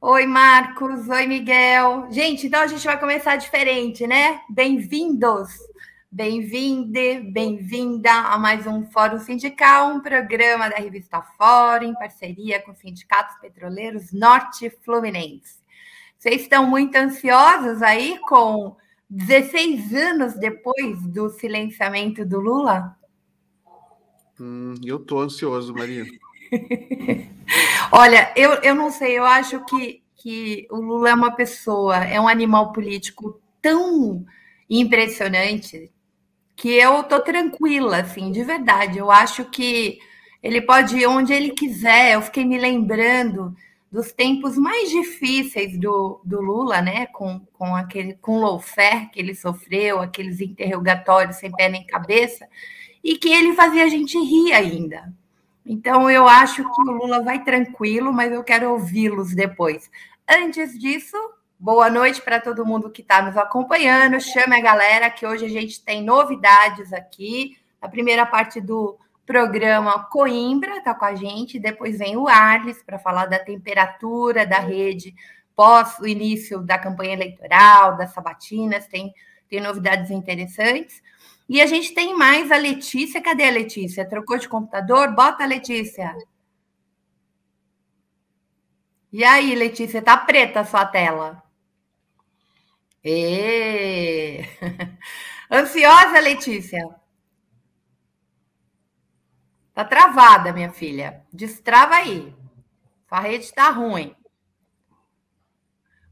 Oi, Marcos. Oi, Miguel. Gente, então a gente vai começar diferente, né? Bem-vindos, bem-vinde, bem-vinda a mais um Fórum Sindical, um programa da revista Fórum, em parceria com os sindicatos petroleiros norte fluminense. Vocês estão muito ansiosos aí com 16 anos depois do silenciamento do Lula? Hum, eu estou ansioso, Maria. Olha, eu, eu não sei, eu acho que, que o Lula é uma pessoa, é um animal político tão impressionante que eu tô tranquila, assim, de verdade. Eu acho que ele pode ir onde ele quiser. Eu fiquei me lembrando dos tempos mais difíceis do, do Lula, né? Com, com aquele com lawfare que ele sofreu, aqueles interrogatórios sem pé nem cabeça, e que ele fazia a gente rir ainda. Então, eu acho que o Lula vai tranquilo, mas eu quero ouvi-los depois. Antes disso, boa noite para todo mundo que está nos acompanhando. Chame a galera, que hoje a gente tem novidades aqui. A primeira parte do programa Coimbra está com a gente. Depois vem o Arles para falar da temperatura da rede pós o início da campanha eleitoral, das sabatinas. Tem, tem novidades interessantes. E a gente tem mais a Letícia. Cadê a Letícia? Trocou de computador? Bota a Letícia. E aí, Letícia, tá preta a sua tela. E... Ansiosa, Letícia? Tá travada, minha filha. Destrava aí. A rede tá ruim.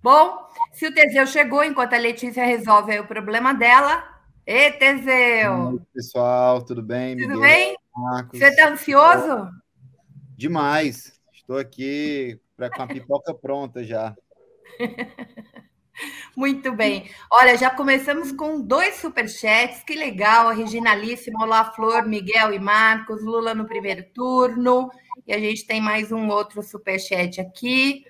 Bom, se o Teseu chegou, enquanto a Letícia resolve o problema dela, Ei, Teseu! Oi, pessoal, tudo bem? Tudo Miguel, bem? Marcos. Você está ansioso? Demais. Estou aqui pra, com a pipoca pronta já. Muito bem. Olha, já começamos com dois superchats. Que legal, a Reginalíssima, Olá Flor, Miguel e Marcos, Lula no primeiro turno. E a gente tem mais um outro superchat aqui.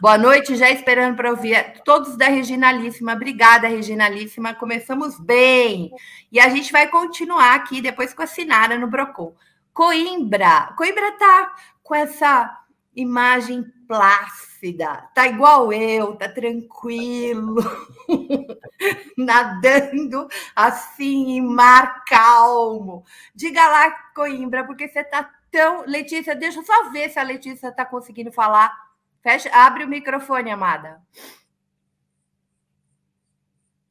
Boa noite, já esperando para ouvir todos da Reginalíssima. Obrigada, Reginalíssima. Começamos bem. E a gente vai continuar aqui depois com a Sinara no Brocou. Coimbra. Coimbra tá com essa imagem plácida, tá igual eu, tá tranquilo, nadando assim em mar calmo. Diga lá, Coimbra, porque você tá tão. Letícia, deixa eu só ver se a Letícia tá conseguindo falar. Fecha, abre o microfone, amada.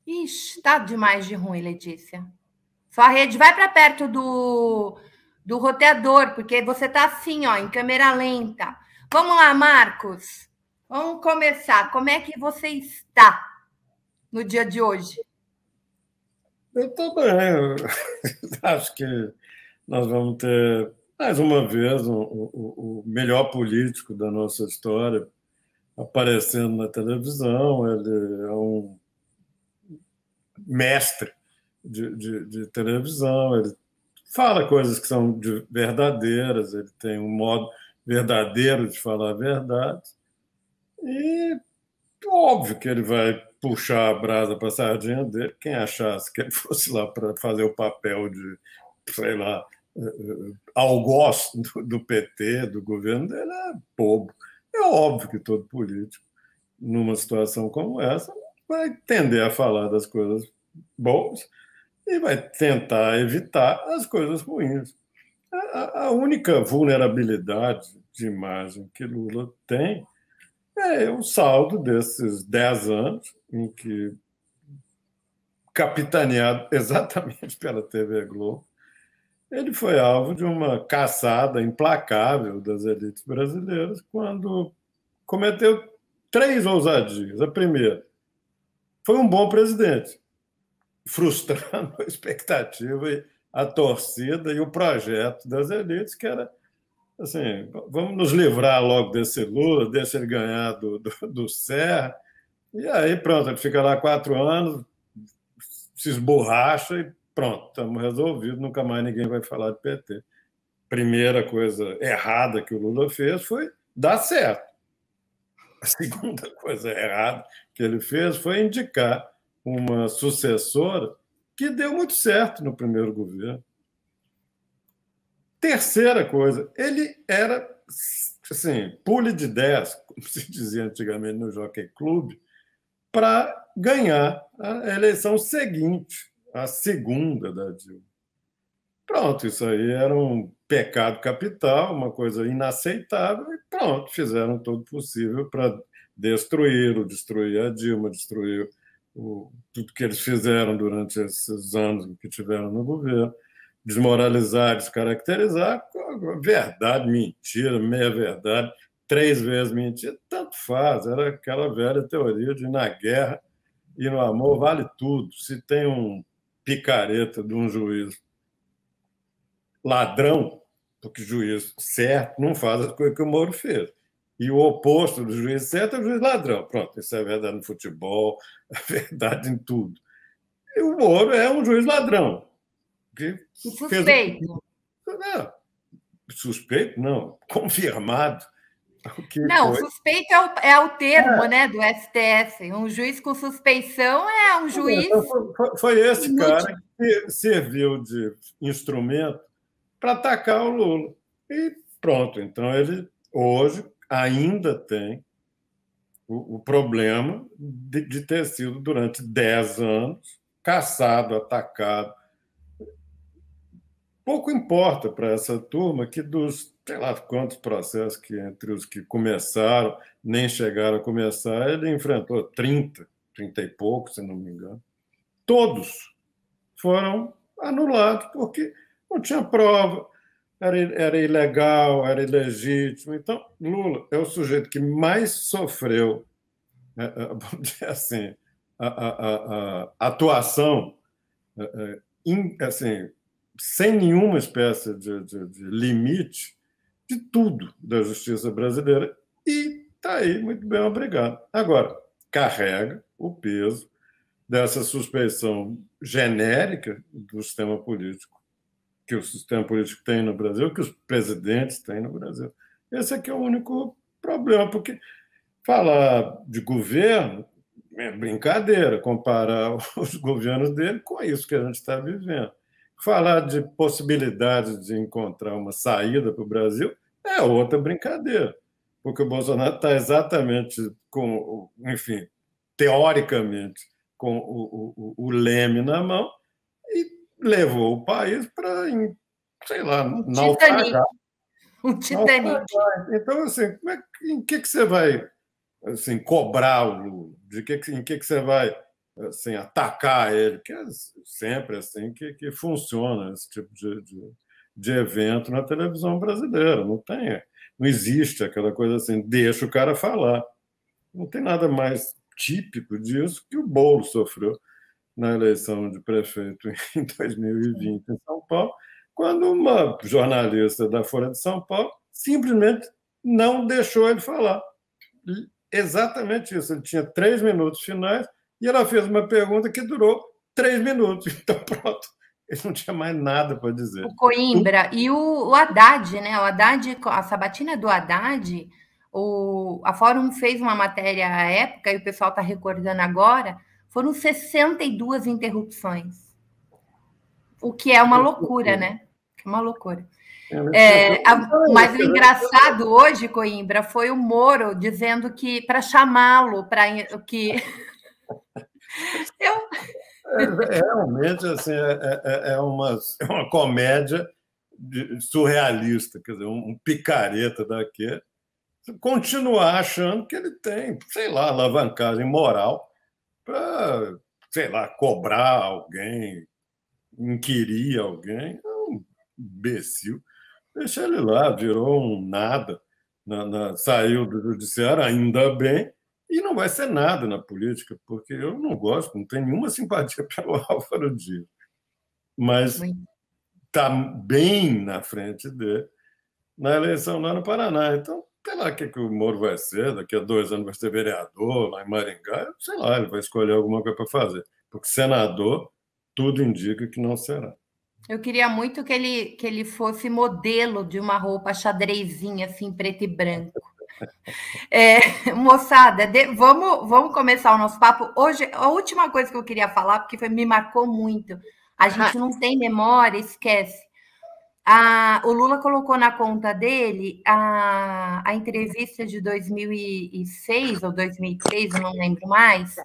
Ixi, tá demais de ruim, Letícia. Sua rede vai para perto do, do roteador, porque você tá assim, ó, em câmera lenta. Vamos lá, Marcos. Vamos começar. Como é que você está no dia de hoje? Eu estou bem. Eu acho que nós vamos ter, mais uma vez, o, o, o melhor político da nossa história aparecendo na televisão. Ele é um mestre de, de, de, televisão, ele fala coisas que são verdadeiras, ele tem um modo verdadeiro de falar a verdade. E óbvio que ele vai puxar a brasa para a sardinha dele, quem achasse que ele fosse lá para fazer o papel de, sei lá, eh, eh, algoz do, do PT, do governo dele, é bobo. É óbvio que todo político, numa situação como essa, vai tender a falar das coisas boas e vai tentar evitar as coisas ruins. A, única vulnerabilidade de imagem que Lula tem é o saldo desses dez anos em que, capitaneado exatamente pela TV Globo, ele foi alvo de uma caçada implacável das elites brasileiras quando cometeu três ousadias. A primeira, foi um bom presidente, frustrando a expectativa e a torcida e o projeto das elites, que era assim, vamos nos livrar logo desse Lula, deixa ele ganhar do, do, do Serra, e aí pronto, ele fica lá quatro anos, se esborracha e pronto, estamos resolvidos, nunca mais ninguém vai falar de PT. Primeira coisa errada que o Lula fez foi dar certo. A segunda coisa errada que ele fez foi indicar uma sucessora que deu muito certo no primeiro governo. Terceira coisa, ele era, assim, pule de 10, como se dizia antigamente no Jockey Club, para ganhar a eleição seguinte, a segunda da Dilma. Pronto, isso aí era um pecado capital, uma coisa inaceitável, e pronto, fizeram todo possível para destruir, destruir a Dilma, destruir o, tudo que eles fizeram durante esses anos que tiveram no governo, desmoralizar, descaracterizar, verdade, mentira, meia-verdade, três vezes mentira, tanto faz. Era aquela velha teoria de na guerra e no amor vale tudo. Se tem um picareta de um juiz ladrão, porque juiz certo não faz as coisas que o Moro fez. E o oposto do juiz certo é o juiz ladrão. Pronto, isso é verdade no futebol, é verdade em tudo. E o Moro é um juiz ladrão. Que suspeito. Fez... Não, suspeito não, confirmado. não, foi. suspeito é o, é o termo é. né, do STF. Um juiz com suspeição é um juiz. Foi, foi esse inútil. cara que serviu de instrumento para atacar o Lula. E pronto, então ele hoje ainda tem o, o problema de, de ter sido, durante 10 anos, caçado, atacado. Pouco importa para essa turma que dos sei lá quantos processos que entre os que começaram, nem chegaram a começar, ele enfrentou 30, 30 e pouco, se não me engano. Todos foram anulados porque não tinha prova, era, era ilegal, era ilegítimo. Então, Lula é o sujeito que mais sofreu, né, eh, assim, a, a, a, a atuação eh, eh, assim, sem nenhuma espécie de, de, de, limite de tudo da justiça brasileira. E está aí, muito bem, obrigado. Agora, carrega o peso dessa suspeição genérica do sistema político que o sistema político tem no Brasil, que os presidentes têm no Brasil. Esse aqui é o único problema, porque falar de governo é brincadeira comparar os governos dele com isso que a gente está vivendo. Falar de possibilidades de encontrar uma saída para o Brasil é outra brincadeira, porque o Bolsonaro está exatamente com, enfim, teoricamente, com o, o, o leme na mão levou o país para, sei lá, um naufragar. Um Titanic. Então, assim, como é, em que, que você vai assim, cobrar o Lula? De que, em que, que você vai assim, atacar ele? Que é sempre assim que, que funciona esse tipo de, de, de evento na televisão brasileira. Não tem, não existe aquela coisa assim, deixa o cara falar. Não tem nada mais típico disso que o bolo sofreu na eleição de prefeito em 2020 em São Paulo, quando uma jornalista da Folha de São Paulo simplesmente não deixou ele falar. Exatamente isso. Ele tinha três minutos finais e ela fez uma pergunta que durou três minutos. Então, pronto. Ele não tinha mais nada para dizer. O Coimbra e o, o Haddad, né? O Haddad, a sabatina do Haddad, o, a Fórum fez uma matéria à época, e o pessoal está recordando agora, foram 62 interrupções. O que é uma loucura, né? É uma loucura. É, mas é, o engraçado hoje, Coimbra, foi o Moro dizendo que para chamá-lo, para que eu é, realmente assim é, é, é uma, é uma comédia surrealista, quer dizer, um picareta daquele continuar achando que ele tem, sei lá, alavancagem moral para, sei lá, cobrar alguém, inquirir alguém. É um imbecil. Deixa ele lá, virou um nada. Na, na, saiu do judiciário, ainda bem, e não vai ser nada na política, porque eu não gosto, não tenho nenhuma simpatia pelo Álvaro Dias. Mas está bem na frente dele na eleição lá no Paraná. Então, sei lá o que, é que o Moro vai ser, daqui a dois anos vai ser vereador lá em Maringá, sei lá, ele vai escolher alguma coisa para fazer. Porque senador, tudo indica que não será. Eu queria muito que ele, que ele fosse modelo de uma roupa xadrezinha, assim, preto e branco. É, moçada, de, vamos, vamos começar o nosso papo. Hoje, a última coisa que eu queria falar, porque foi, me marcou muito. A gente ah. não tem memória, esquece o Lula colocou na conta dele a, a entrevista de 2006 ou 2003, não lembro mais,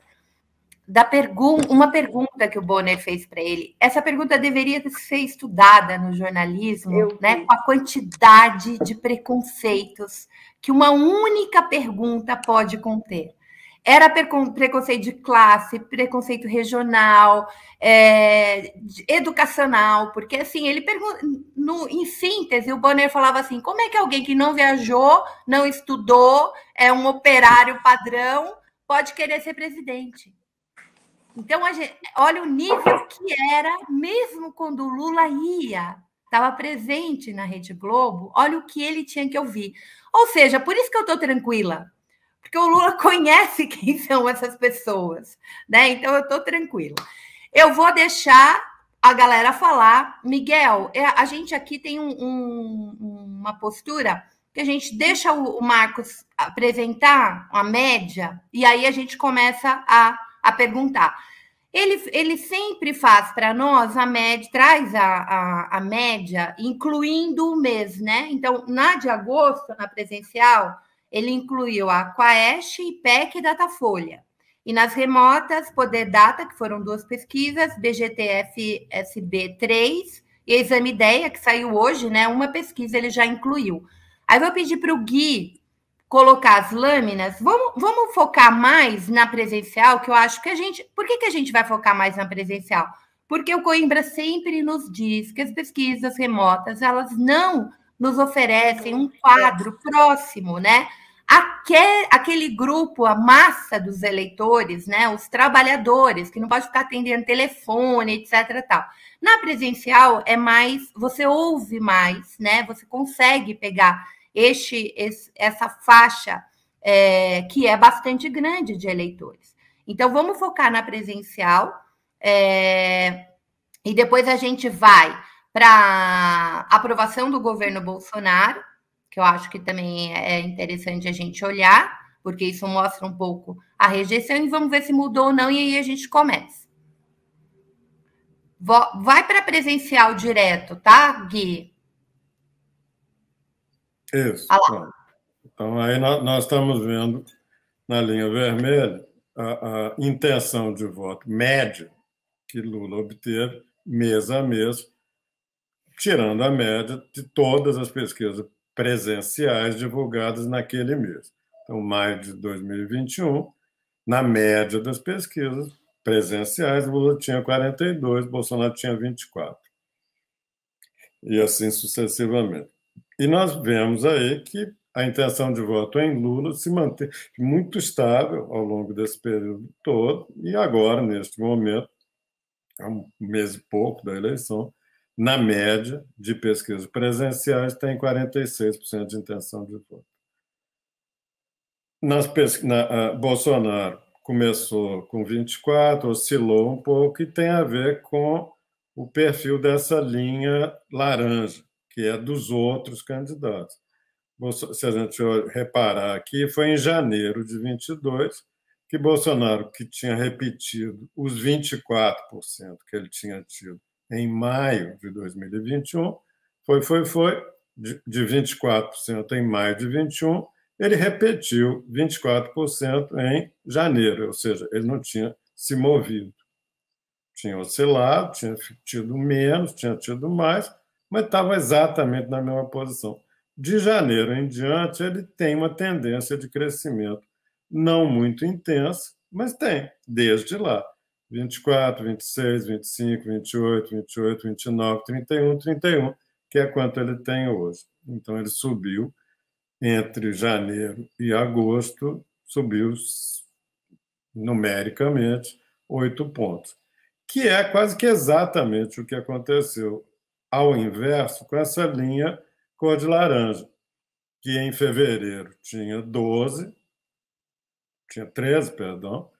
da pergun uma pergunta que o Bonner fez para ele. Essa pergunta deveria ser estudada no jornalismo, eu, né? Com a quantidade de preconceitos que uma única pergunta pode conter. Era preconceito de classe, preconceito regional, é, educacional, porque assim, ele pergunta, no, em síntese, o Bonner falava assim: como é que alguém que não viajou, não estudou, é um operário padrão, pode querer ser presidente? Então, a gente, olha o nível que era, mesmo quando o Lula ia, estava presente na Rede Globo, olha o que ele tinha que ouvir. Ou seja, por isso que eu estou tranquila, porque o Lula conhece quem são essas pessoas, né? Então eu estou tranquila. Eu vou deixar a galera falar. Miguel, é, a gente aqui tem um, um, uma postura que a gente deixa o Marcos apresentar a média e aí a gente começa a, a perguntar. Ele, ele sempre faz para nós a média, traz a, a, a média, incluindo o mês, né? Então, na de agosto, na presencial, ele incluiu a Quaest IPEC e Datafolha. E nas remotas, Poder Data, que foram duas pesquisas, BGTF-SB 3 e Exame Ideia, que saiu hoje, né? Uma pesquisa ele já incluiu. Aí vou pedir para o Gui colocar as lâminas. Vamos, vamos focar mais na presencial, que eu acho que a gente. Por que, que a gente vai focar mais na presencial? Porque o Coimbra sempre nos diz que as pesquisas remotas elas não nos oferecem um quadro próximo, né? Aquele, grupo, a massa dos eleitores, né? Os trabalhadores, que não pode ficar atendendo telefone, etc. Tal. Na presencial é mais, você ouve mais, né? Você consegue pegar este, esse, essa faixa é, que é bastante grande de eleitores. Então, vamos focar na presencial é, e depois a gente vai para aprovação do governo Bolsonaro, que eu acho que também é interessante a gente olhar, porque isso mostra um pouco a rejeição, e vamos ver se mudou ou não, e aí a gente começa. Vai para presencial direto, tá, Gui? Isso. Então, então, aí nós estamos vendo na linha vermelha a, a intenção de voto média que Lula obteve mês a mês tirando a média de todas as pesquisas presenciais divulgadas naquele mês. Então, maio de 2021, na média das pesquisas presenciais, Lula tinha 42, Bolsonaro tinha 24. E assim sucessivamente. E nós vemos aí que a intenção de voto em Lula se mantém muito estável ao longo desse período todo, e agora, neste momento, há um mês e pouco da eleição, na média de pesquisas presenciais, tem 46% de intenção de voto. Nas pesqu... na, Bolsonaro começou com 24, oscilou um pouco e tem a ver com o perfil dessa linha laranja, que é dos outros candidatos. Se a gente reparar aqui, foi em janeiro de 22 que Bolsonaro, que tinha repetido os 24% que ele tinha tido em maio de 2021, foi, foi, foi, de, 24% em maio de 21, ele repetiu 24% em janeiro, ou seja, ele não tinha se movido. Tinha oscilado, tinha tido menos, tinha tido mais, mas estava exatamente na mesma posição. De janeiro em diante, ele tem uma tendência de crescimento não muito intensa, mas tem, desde lá. 24, 26, 25, 28, 28, 29, 31, 31, que é quanto ele tem hoje. Então, ele subiu entre janeiro e agosto, subiu numericamente oito pontos, que é quase que exatamente o que aconteceu ao inverso com essa linha cor de laranja, que em fevereiro tinha 12, tinha 13, perdão,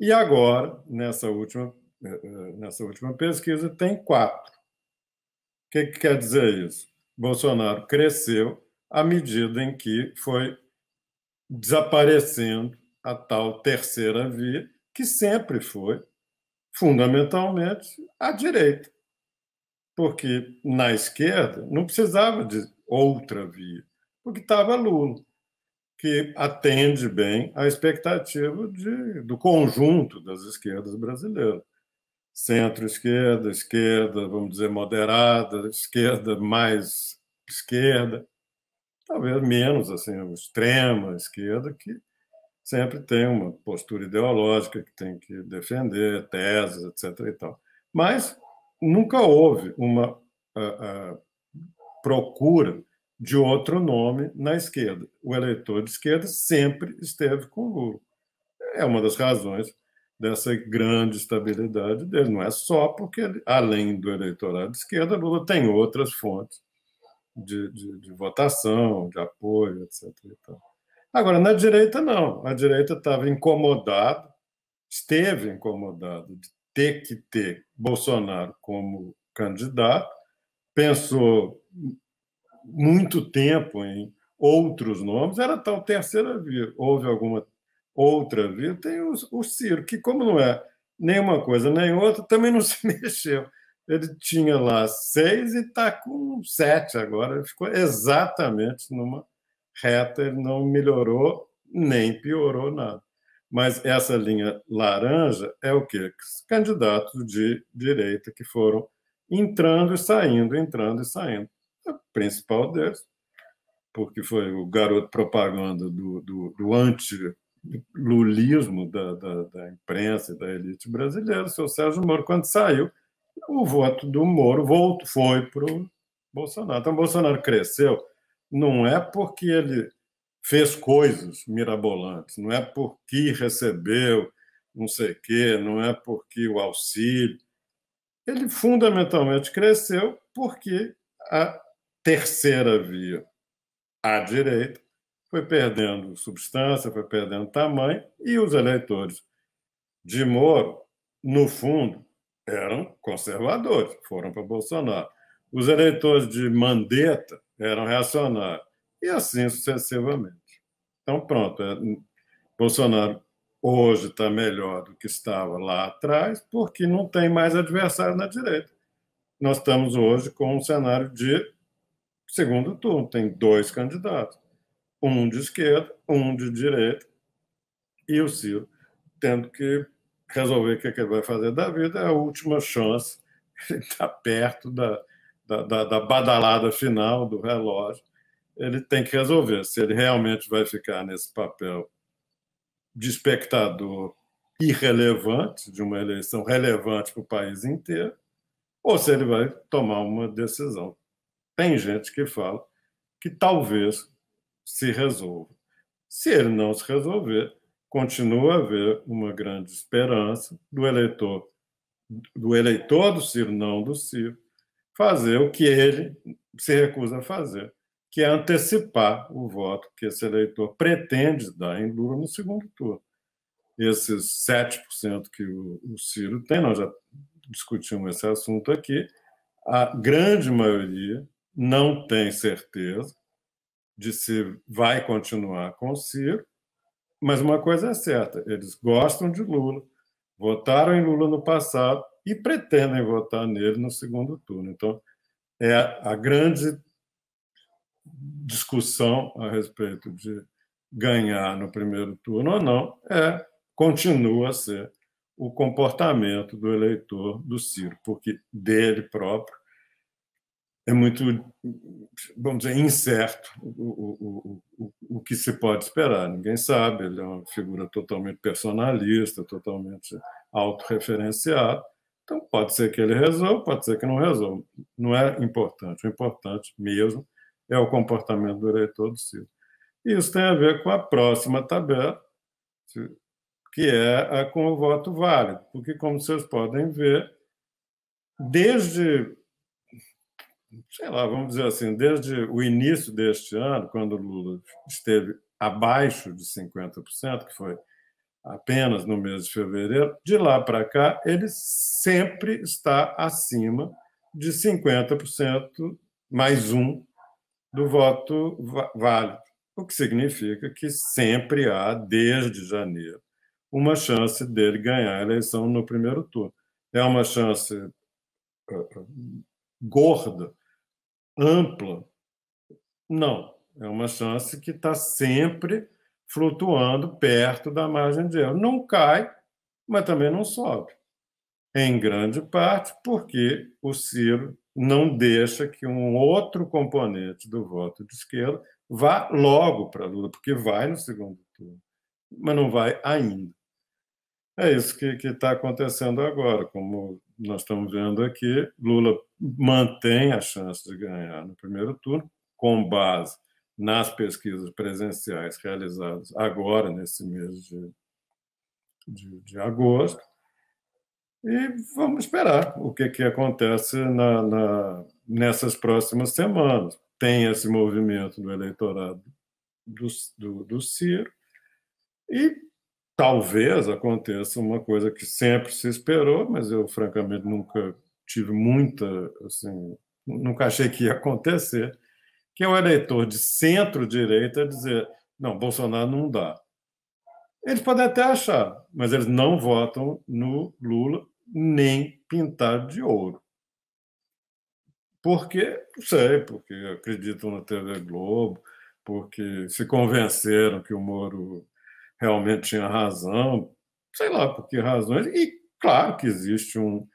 e agora, nessa última, eh, eh, nessa última pesquisa, tem quatro. O que, que quer dizer isso? Bolsonaro cresceu à medida em que foi desaparecendo a tal terceira via, que sempre foi, fundamentalmente, a direita. Porque na esquerda não precisava de outra via, porque estava Lula que atende bem à expectativa de, do conjunto das esquerdas brasileiras. Centro-esquerda, esquerda, vamos dizer, moderada, esquerda mais esquerda, talvez menos assim, extrema esquerda, que sempre tem uma postura ideológica que tem que defender, teses, etc. E tal. Mas nunca houve uma a, a procura de outro nome na esquerda. O eleitor de esquerda sempre esteve com o Lula. É uma das razões dessa grande estabilidade dele. Não é só porque, ele, além do eleitorado de esquerda, Lula tem outras fontes de, de, de votação, de apoio, etc. Agora, na direita, não. A direita estava incomodada, esteve incomodada de ter que ter Bolsonaro como candidato, pensou muito tempo em outros nomes, era tal terceira via. Houve alguma outra via? Tem o, o Ciro, que, como não é nenhuma coisa nem outra, também não se mexeu. Ele tinha lá seis e está com sete agora. ficou exatamente numa reta, ele não melhorou nem piorou nada. Mas essa linha laranja é o quê? Candidatos de direita que foram entrando e saindo, entrando e saindo principal delas, porque foi o garoto propaganda do, do, do anti-lulismo da, da, da, imprensa e da elite brasileira, o seu Sérgio Moro, quando saiu, o voto do Moro voltou, foi para o Bolsonaro. Então, Bolsonaro cresceu não é porque ele fez coisas mirabolantes, não é porque recebeu não sei o quê, não é porque o auxílio. Ele fundamentalmente cresceu porque a terceira via à direita foi perdendo substância, foi perdendo tamanho, e os eleitores de Moro, no fundo, eram conservadores, foram para Bolsonaro. Os eleitores de Mandetta eram reacionários, e assim sucessivamente. Então, pronto, é, Bolsonaro hoje está melhor do que estava lá atrás, porque não tem mais adversário na direita. Nós estamos hoje com um cenário de segundo turno. Tem dois candidatos, um de esquerda, um de direita, e o Ciro tendo que resolver o que, é que ele vai fazer da vida. É a última chance, ele está perto da, da, da, da badalada final do relógio. Ele tem que resolver se ele realmente vai ficar nesse papel de espectador irrelevante, de uma eleição relevante para o país inteiro, ou se ele vai tomar uma decisão tem gente que fala que talvez se resolva. Se ele não se resolver, continua a haver uma grande esperança do eleitor, do eleitor do Ciro, não do Ciro, fazer o que ele se recusa a fazer, que é antecipar o voto que esse eleitor pretende dar em Lula no segundo turno. Esses 7% que o, o Ciro tem, nós já discutimos esse assunto aqui, a grande maioria não tem certeza de se vai continuar com o Ciro, mas uma coisa é certa: eles gostam de Lula, votaram em Lula no passado e pretendem votar nele no segundo turno. Então, é a grande discussão a respeito de ganhar no primeiro turno ou não é continua a ser o comportamento do eleitor do Ciro, porque dele próprio é muito, vamos dizer, incerto o, o, o, o que se pode esperar. Ninguém sabe, ele é uma figura totalmente personalista, totalmente autorreferenciado. Então, pode ser que ele resolva, pode ser que não resolva. Não é importante. O importante mesmo é o comportamento do eleitor do Ciro. Isso tem a ver com a próxima tabela, que é a com o voto válido, porque, como vocês podem ver, desde sei lá, vamos dizer assim, desde o início deste ano, quando Lula esteve abaixo de 50%, que foi apenas no mês de fevereiro, de lá para cá, ele sempre está acima de 50% mais um do voto válido, o que significa que sempre há, desde janeiro, uma chance dele ganhar a eleição no primeiro turno. É uma chance eh, gorda, ampla. Não, é uma chance que está sempre flutuando perto da margem de erro. Não cai, mas também não sobe. Em grande parte porque o Ciro não deixa que um outro componente do voto de esquerda vá logo para Lula, porque vai no segundo turno, mas não vai ainda. É isso que está acontecendo agora. Como nós estamos vendo aqui, Lula mantém a chance de ganhar no primeiro turno, com base nas pesquisas presenciais realizadas agora, nesse mês de, de, de agosto. E vamos esperar o que, que acontece na, na, nessas próximas semanas. Tem esse movimento do eleitorado do, do, do Ciro, e talvez aconteça uma coisa que sempre se esperou, mas eu francamente nunca tive muita, assim, nunca achei que ia acontecer, que é o eleitor de centro-direita dizer, não, Bolsonaro não dá. Eles podem até achar, mas eles não votam no Lula nem pintado de ouro. Porque, não sei, porque acreditam na TV Globo, porque se convenceram que o Moro realmente tinha razão, sei lá por que razões, e claro que existe um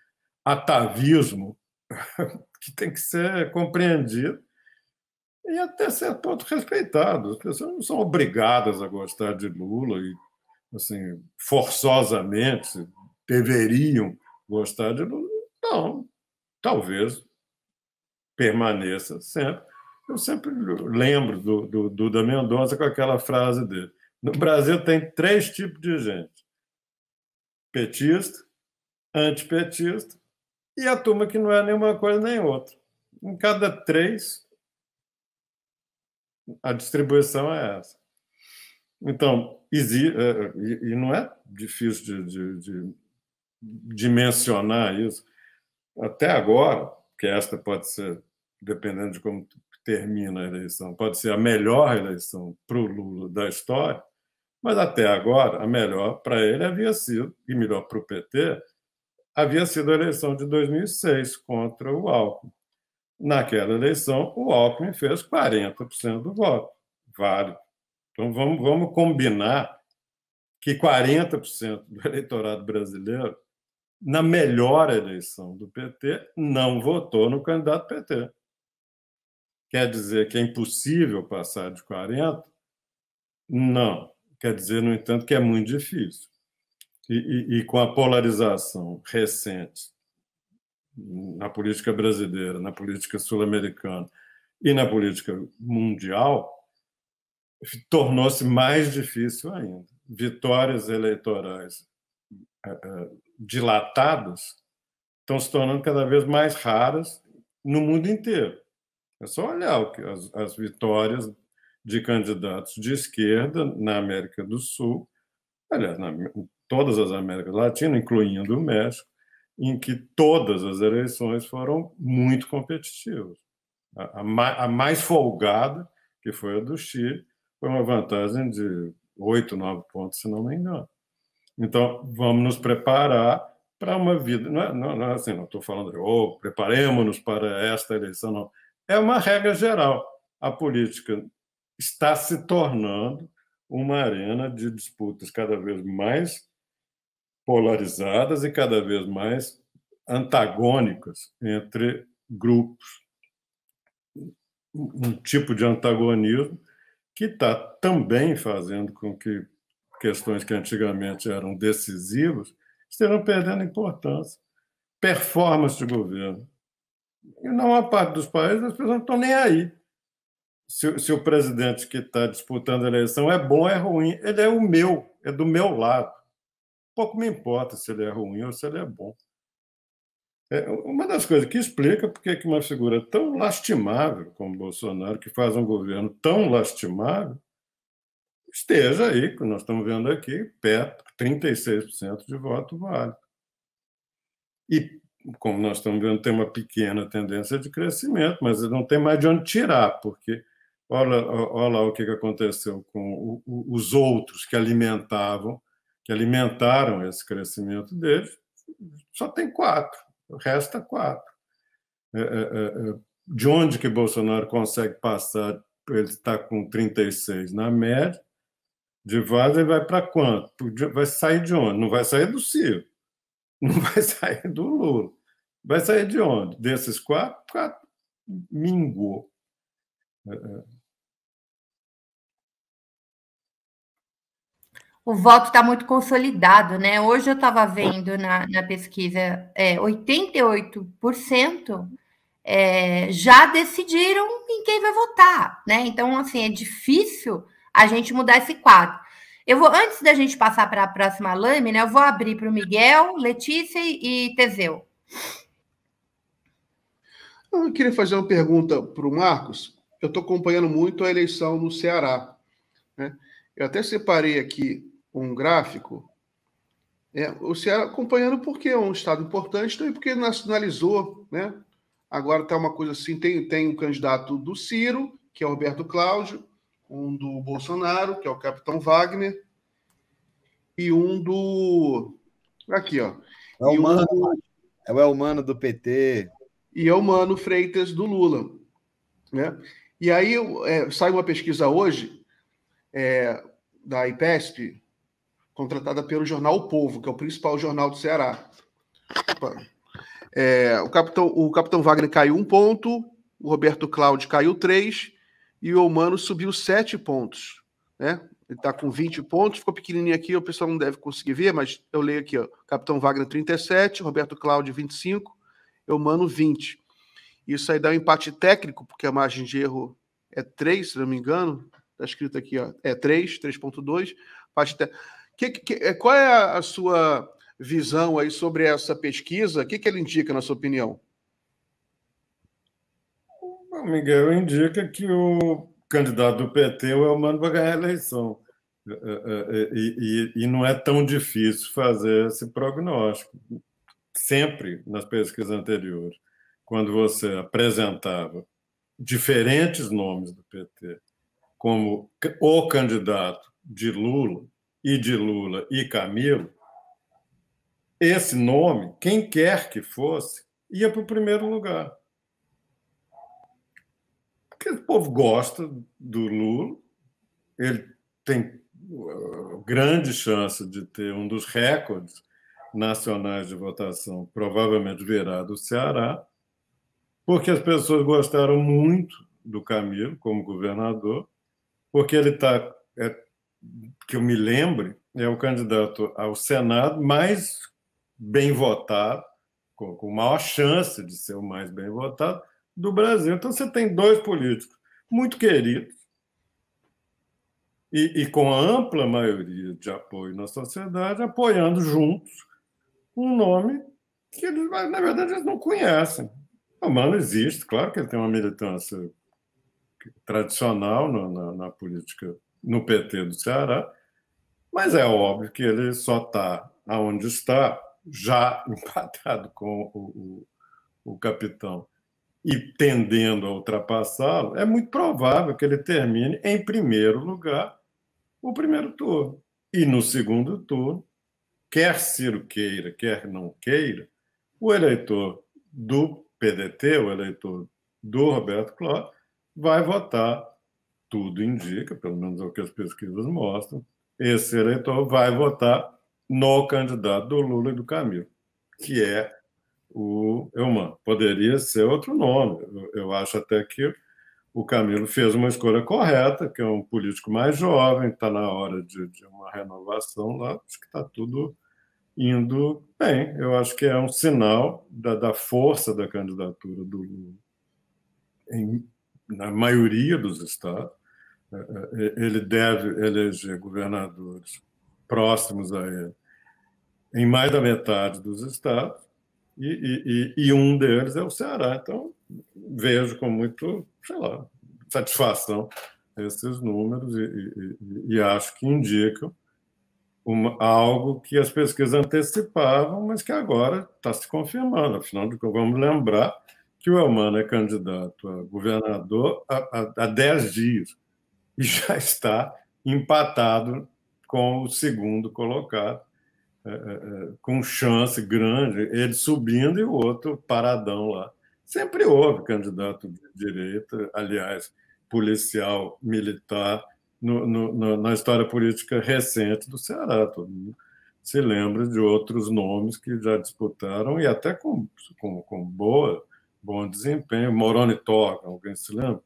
atavismo que tem que ser compreendido e até certo ponto respeitado. As pessoas não são obrigadas a gostar de Lula e assim forçosamente deveriam gostar de Lula. Não, talvez permaneça sempre. Eu sempre lembro do, do, do Duda Mendonça com aquela frase dele: no Brasil tem três tipos de gente: petista, antipetista e a turma que não é nenhuma coisa nem outra. Em cada três, a distribuição é essa. Então, é, é, e não é difícil de, de, dimensionar isso. Até agora, que esta pode ser, dependendo de como termina a eleição, pode ser a melhor eleição para o Lula da história, mas até agora, a melhor para ele havia sido, e melhor para o PT, havia sido a eleição de 2006 contra o Alckmin. Naquela eleição, o Alckmin fez 40% do voto, válido. Então vamos, vamos combinar que 40% do eleitorado brasileiro, na melhor eleição do PT, não votou no candidato PT. Quer dizer que é impossível passar de 40%? Não, Quer dizer, no entanto, que é muito difícil. E, e, e com a polarização recente na política brasileira, na política sul-americana e na política mundial, tornou-se mais difícil ainda. Vitórias eleitorais é, é, dilatadas estão se tornando cada vez mais raras no mundo inteiro. É só olhar as, as vitórias de candidatos de esquerda na América do Sul, aliás, na, em todas as Américas Latinas, incluindo o México, em que todas as eleições foram muito competitivas. A, a, a mais folgada, que foi a do Chile, foi uma vantagem de 8, 9 pontos, se não me engano. Então, vamos nos preparar para uma vida. Não, é, não, não é assim, não estou falando de, oh, preparemos-nos para esta eleição, não. É uma regra geral. A política está se tornando uma arena de disputas cada vez mais polarizadas e cada vez mais antagônicas entre grupos. Um tipo de antagonismo que está também fazendo com que questões que antigamente eram decisivas estejam perdendo importância. Performance de governo. E não maior parte dos países, as pessoas não estão nem aí se, se o presidente que está disputando a eleição é bom ou é ruim, ele é o meu, é do meu lado. Pouco me importa se ele é ruim ou se ele é bom. É uma das coisas que explica porque é que uma figura tão lastimável como Bolsonaro, que faz um governo tão lastimável, esteja aí, que nós estamos vendo aqui, perto, 36% de voto vale. E, como nós estamos vendo, tem uma pequena tendência de crescimento, mas não tem mais de onde tirar, porque Olha, olha o que aconteceu com os outros que alimentavam, que alimentaram esse crescimento dele. Só tem quatro, resta quatro. É, é, é, de onde que Bolsonaro consegue passar? Ele está com 36 na média, de vaza ele vai para quanto? Vai sair de onde? Não vai sair do Ciro, não vai sair do Lula. Vai sair de onde? Desses quatro, quatro mingou. o voto está muito consolidado, né? Hoje eu estava vendo na, na pesquisa é, 88% é, já decidiram em quem vai votar, né? Então, assim, é difícil a gente mudar esse quadro. Eu vou, antes da gente passar para a próxima lâmina, eu vou abrir para o Miguel, Letícia e Teseu. Eu queria fazer uma pergunta para o Marcos. Eu estou acompanhando muito a eleição no Ceará. Né? Eu até separei aqui um gráfico, é, o Ceará acompanhando porque é um estado importante também, porque nacionalizou, né? Agora está uma coisa assim, tem, tem um candidato do Ciro, que é o Roberto Cláudio, um do Bolsonaro, que é o Capitão Wagner, e um do... Aqui, ó. É o, Mano, um do... é o Elmano é do PT. E é o Mano Freitas do Lula, né? E aí é, sai uma pesquisa hoje é, da IPESP, contratada pelo jornal O Povo, que é o principal jornal do Ceará. É, o, capitão, o capitão Wagner caiu um ponto, o Roberto Cláudio caiu três e o Humano subiu sete pontos. Né? Ele está com 20 pontos, ficou pequenininho aqui, o pessoal não deve conseguir ver, mas eu leio aqui: ó, Capitão Wagner 37, Roberto Cláudio 25, o Humano 20. Isso aí dá um empate técnico, porque a margem de erro é 3, se não me engano. Está escrito aqui, ó, é 3, 3.2. Empate técnico. Que, que, é, qual é a, sua visão aí sobre essa pesquisa? O que, que ela indica, na sua opinião? O Miguel indica que o candidato do PT, o Elmano, vai ganhar a eleição. É, é, e, e, e não é tão difícil fazer esse prognóstico. Sempre nas pesquisas anteriores, quando você apresentava diferentes nomes do PT como o candidato de Lula, e de Lula e Camilo, esse nome, quem quer que fosse, ia para o primeiro lugar. Porque o povo gosta do Lula, ele tem uh, grande chance de ter um dos recordes nacionais de votação, provavelmente virá do Ceará, porque as pessoas gostaram muito do Camilo como governador, porque ele está é, que eu me lembre, é o candidato ao Senado mais bem votado, com, com maior chance de ser o mais bem votado do Brasil. Então você tem dois políticos muito queridos e, e com ampla maioria de apoio na sociedade, apoiando juntos um nome que eles, na verdade, eles não conhecem. O Mano existe, claro que ele tem uma militância tradicional na, na, na política no PT do Ceará, mas é óbvio que ele só está aonde está, já empatado com o, o, o capitão e tendendo a ultrapassá-lo, é muito provável que ele termine em primeiro lugar o primeiro turno. E no segundo turno, quer Ciro queira, quer não queira, o eleitor do PDT, o eleitor do Roberto Cló, vai votar tudo indica, pelo menos é o que as pesquisas mostram, esse eleitor vai votar no candidato do Lula e do Camilo, que é o Eumann. Poderia ser outro nome. Eu acho até que o Camilo fez uma escolha correta, que é um político mais jovem, está na hora de, de, uma renovação lá, acho que está tudo indo bem. Eu acho que é um sinal da, da força da candidatura do Lula em, na maioria dos estados ele deve eleger governadores próximos a ele em mais da metade dos estados, e, e, e um deles é o Ceará. Então, vejo com muito, sei lá, satisfação esses números e, e acho que indicam uma, algo que as pesquisas antecipavam, mas que agora está se confirmando. Afinal de contas, vamos lembrar que o Elmano é candidato a governador há, há, há 10 dias. e já está empatado com o segundo colocado, é, é, é, com chance grande, ele subindo e o outro paradão lá. Sempre houve candidato de direita, aliás, policial, militar, no, no, na história política recente do Ceará. Todo mundo se lembra de outros nomes que já disputaram e até com, com, com boa, bom desempenho. Moroni Toca, alguém se lembra?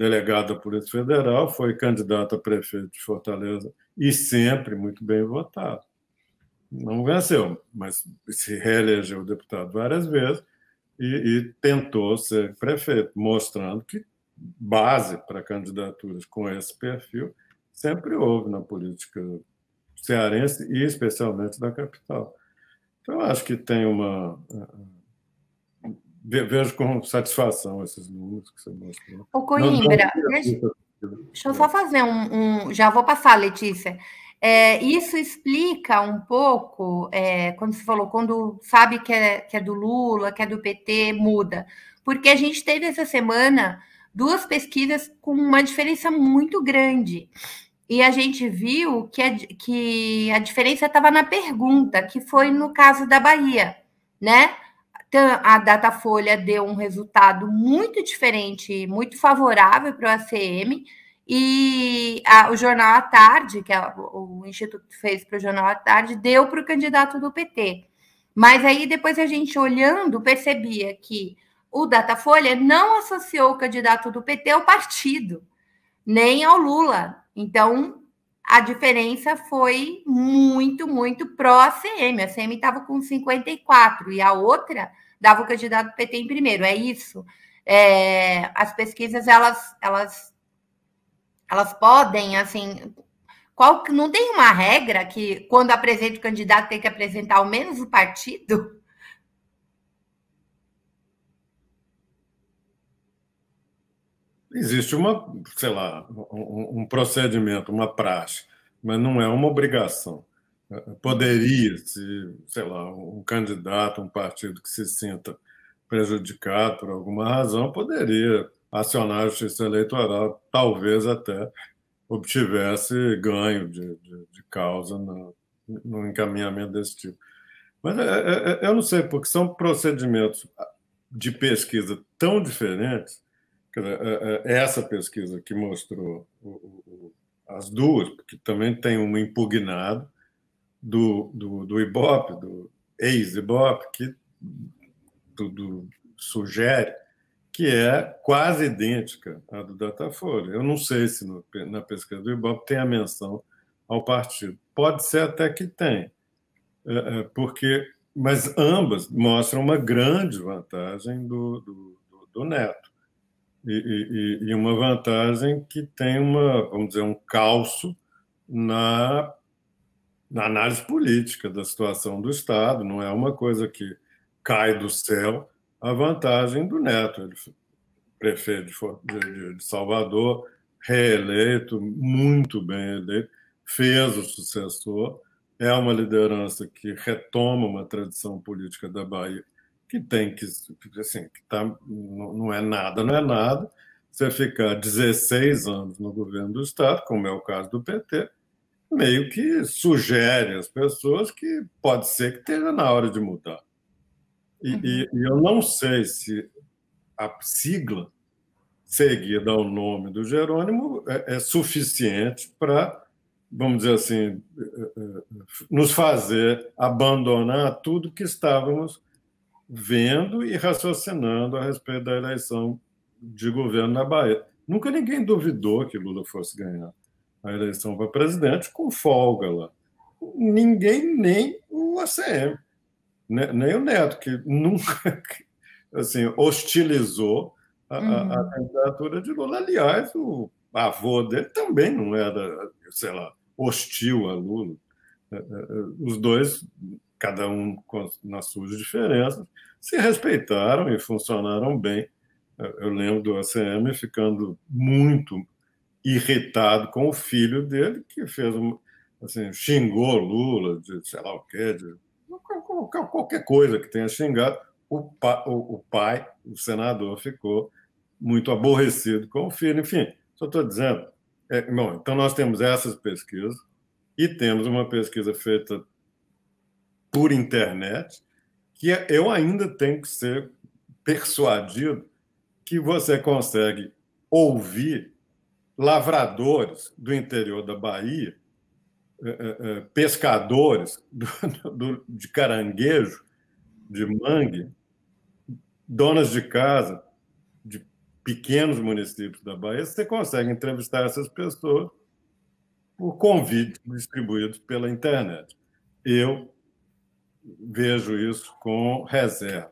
delegada à Polícia Federal, foi candidata a prefeito de Fortaleza e sempre muito bem votada. Não venceu, mas se reelegeu deputado várias vezes e, e tentou ser prefeito, mostrando que base para candidaturas com esse perfil sempre houve na política cearense e especialmente da capital. Então, acho que tem uma vejo com satisfação esses números que você mostrou. O Coimbra, Deixa, deixa, eu só fazer um, um, Já vou passar, Letícia. É, isso explica um pouco, é, quando você falou, quando sabe que é, que é do Lula, que é do PT, muda. Porque a gente teve essa semana duas pesquisas com uma diferença muito grande. E a gente viu que a, que a diferença estava na pergunta, que foi no caso da Bahia, né? Então, a Datafolha deu um resultado muito diferente, muito favorável para o ACM, e a, o Jornal à Tarde, que a, é o Instituto fez para o Jornal à Tarde, deu para o candidato do PT. Mas aí depois a gente olhando percebia que o Datafolha não associou o candidato do PT ao partido, nem ao Lula. Então a diferença foi muito, muito pró-ACM. A CM estava com 54 e a outra dava o candidato PT em primeiro. É isso. É, as pesquisas, elas, elas, elas podem, assim... Qual, não tem uma regra que quando apresenta o candidato tem que apresentar ao menos o partido? Existe uma, sei lá, um, um procedimento, uma praxe, mas não é uma obrigação. É, poderia, se, sei lá, um candidato, um partido que se sinta prejudicado por alguma razão, poderia acionar a justiça eleitoral, talvez até obtivesse ganho de, de, de causa no, no, encaminhamento desse tipo. Mas é, é, é eu não sei, porque são procedimentos de pesquisa tão diferentes é, é, é essa pesquisa que mostrou as duas, porque também tem uma impugnada do, do, do Ibope, do ex-Ibope, que tudo sugere que é quase idêntica à do Datafolha. Eu não sei se no, na pesquisa do Ibope tem a menção ao partido. Pode ser até que tem, é, porque mas ambas mostram uma grande vantagem do, do, do Neto e, e, e uma vantagem que tem uma, vamos dizer, um calço na, na análise política da situação do Estado, não é uma coisa que cai do céu a vantagem do Neto, ele, prefeito de, de Salvador, reeleito, muito bem eleito, fez o sucessor, é uma liderança que retoma uma tradição política da Bahia que tem que, assim, que tá, não é nada, não é nada, você ficar 16 anos no governo do Estado, como é o caso do PT, meio que sugere às pessoas que pode ser que esteja na hora de mudar. E, uhum. e, e eu não sei se a sigla seguida ao nome do Jerônimo é, é suficiente para, vamos dizer assim, eh, eh, eh, nos fazer abandonar tudo que estávamos vendo e raciocinando a respeito da eleição de governo na Bahia. Nunca ninguém duvidou que Lula fosse ganhar a eleição para presidente com folga lá. Ninguém, nem o ACM, né, nem o Neto, que nunca assim, hostilizou a, uhum. a candidatura de Lula. Aliás, o avô dele também não era, sei lá, hostil a Lula. É, é, é, os dois cada um com, nas suas diferenças, se respeitaram e funcionaram bem. Eu lembro do ACM ficando muito irritado com o filho dele, que fez assim, xingou Lula de sei lá o quê, de qualquer coisa que tenha xingado. O, pa, o, o pai, o senador, ficou muito aborrecido com o filho. Enfim, só estou dizendo. É, bom, então nós temos essas pesquisas e temos uma pesquisa feita por internet, que eu ainda tenho que ser persuadido que você consegue ouvir lavradores do interior da Bahia, eh, eh, eh, pescadores de caranguejo, de mangue, donas de casa de pequenos municípios da Bahia, você consegue entrevistar essas pessoas por convite distribuído pela internet. Eu vejo isso com reserva.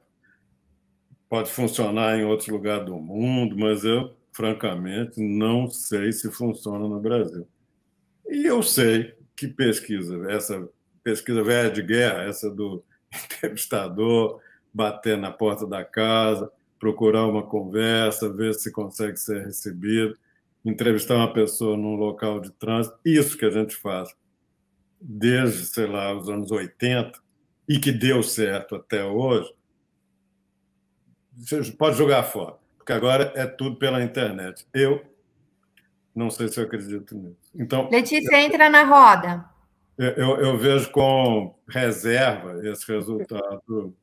Pode funcionar em outro lugar do mundo, mas eu, francamente, não sei se funciona no Brasil. E eu sei que pesquisa, essa pesquisa velha de guerra, essa do entrevistador bater na porta da casa, procurar uma conversa, ver se consegue ser recebido, entrevistar uma pessoa num local de trânsito, isso que a gente faz desde, sei lá, os anos 80, e que deu certo até hoje, você pode jogar fora, porque agora é tudo pela internet. Eu não sei se eu acredito nisso. Então, Letícia, eu, entra na roda. Eu, eu, vejo com reserva esse resultado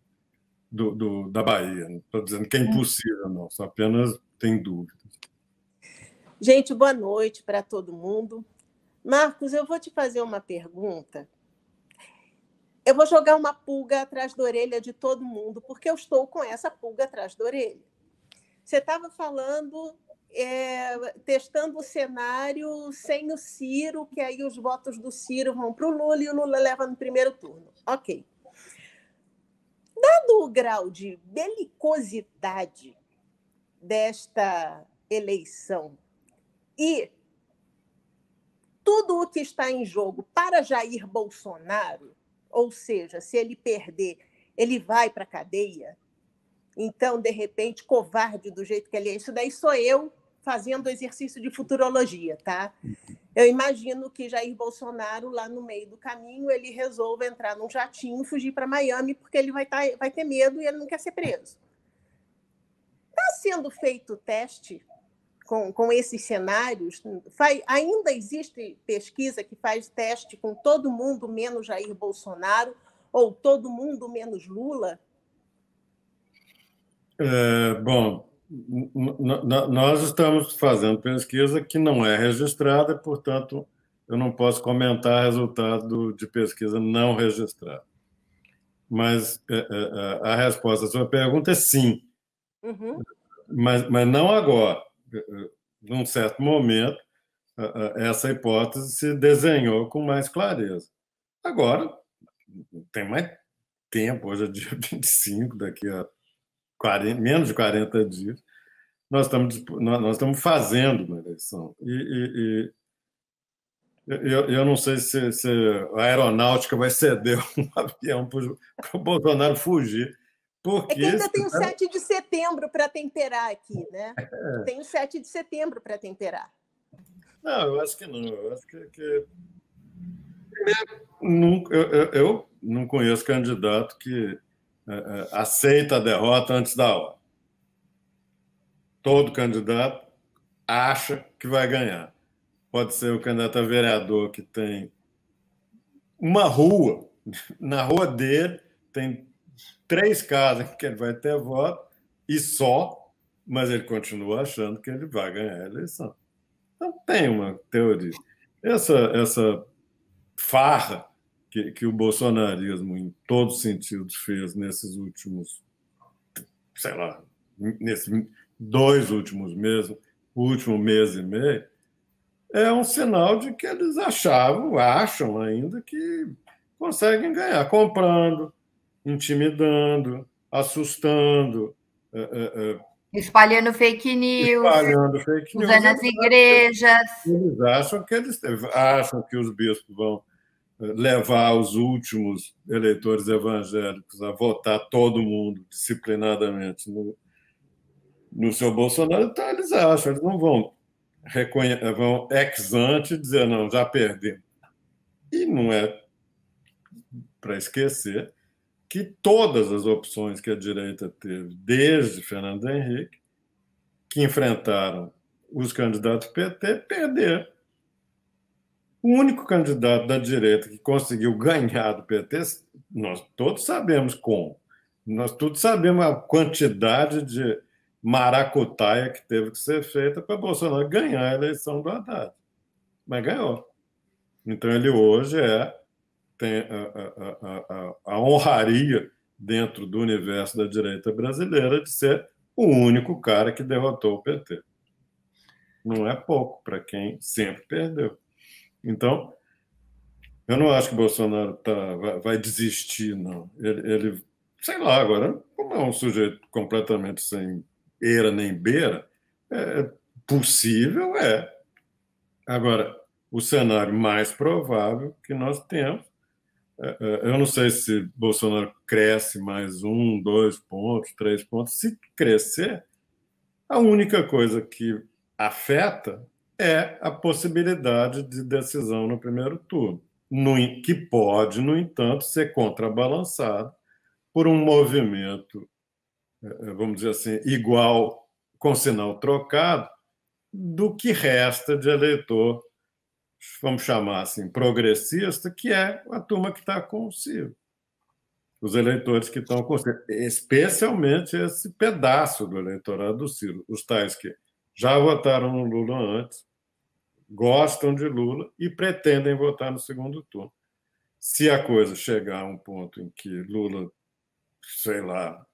do, do da Bahia. estou dizendo que é, é impossível, não, só apenas tem dúvidas. Gente, boa noite para todo mundo. Marcos, eu vou te fazer uma pergunta eu vou jogar uma pulga atrás da orelha de todo mundo, porque eu estou com essa pulga atrás da orelha. Você estava falando, é, testando o cenário sem o Ciro, que aí os votos do Ciro vão para o Lula e o Lula leva no primeiro turno. Ok. Dado o grau de belicosidade desta eleição e tudo o que está em jogo para Jair Bolsonaro, ou seja, se ele perder, ele vai para a cadeia. Então, de repente, covarde do jeito que ele é. Isso daí sou eu fazendo exercício de futurologia, tá? Uhum. Eu imagino que Jair Bolsonaro, lá no meio do caminho, ele resolve entrar num jatinho, fugir para Miami, porque ele vai, tá, vai ter medo e ele não quer ser preso. Está sendo feito o teste com, com esses cenários. Faz, ainda existe pesquisa que faz teste com todo mundo menos Jair Bolsonaro ou todo mundo menos Lula? É, bom, nós estamos fazendo pesquisa que não é registrada, portanto, eu não posso comentar resultado de pesquisa não registrada. Mas é, é, é, a resposta à sua pergunta é sim. Uhum. Mas, mas não agora. Eh, num certo momento, eh, eh, essa hipótese se desenhou com mais clareza. Agora, tem mais tempo, hoje é dia 25, daqui a 40, menos de 40 dias, nós estamos, nós estamos fazendo uma eleição. E, e, e eu, eu não sei se, se, a aeronáutica vai ceder um avião para o Bolsonaro fugir porque é que ainda tem o 7 de setembro para temperar aqui, né? É. Tem o 7 de setembro para temperar. Não, eu acho que não. Eu acho que. que... eu, eu, eu, não conheço candidato que é, é, aceita a derrota antes da hora. Todo candidato acha que vai ganhar. Pode ser o candidato a vereador que tem uma rua, na rua dele tem três casos que ele vai ter voto e só, mas ele continua achando que ele vai ganhar a eleição. Então tem uma teoria. Essa, essa farra que, que o bolsonarismo, em todos os sentidos, fez nesses últimos, sei lá, nesses dois últimos meses, último mês e meio, é um sinal de que eles achavam, acham ainda, que conseguem ganhar comprando, intimidando, assustando. É, é, é, espalhando fake news, espalhando fake news usando as igrejas. Eles acham que eles acham que os bispos vão é, levar os últimos eleitores evangélicos a votar todo mundo disciplinadamente no, no seu Bolsonaro, então eles acham, eles não vão, vão ex ante dizer, não, já perdemos. E não é para esquecer que todas as opções que a direita teve, desde Fernando Henrique, que enfrentaram os candidatos PT, perderam. O único candidato da direita que conseguiu ganhar do PT, nós todos sabemos como. Nós todos sabemos a quantidade de maracutaia que teve que ser feita para Bolsonaro ganhar a eleição do Haddad. Mas ganhou. Então ele hoje é tem a, a, a, a honraria dentro do universo da direita brasileira de ser o único cara que derrotou o PT. Não é pouco para quem sempre perdeu. Então, eu não acho que o Bolsonaro tá, vai, vai desistir, não. Ele, ele, sei lá, agora, como é um sujeito completamente sem eira nem beira, é, é possível, é. Agora, o cenário mais provável que nós temos é, é, eu não sei se Bolsonaro cresce mais um, dois pontos, três pontos. Se crescer, a única coisa que afeta é a possibilidade de decisão no primeiro turno, que pode, no entanto, ser contrabalançado por um movimento, é, vamos dizer assim, igual, com sinal trocado, do que resta de eleitor vamos chamar assim, progressista, que é a turma que está com o Ciro. Os eleitores que estão com o Ciro, especialmente esse pedaço do eleitorado do Ciro, os tais que já votaram no Lula antes, gostam de Lula e pretendem votar no segundo turno. Se a coisa chegar a um ponto em que Lula, sei lá,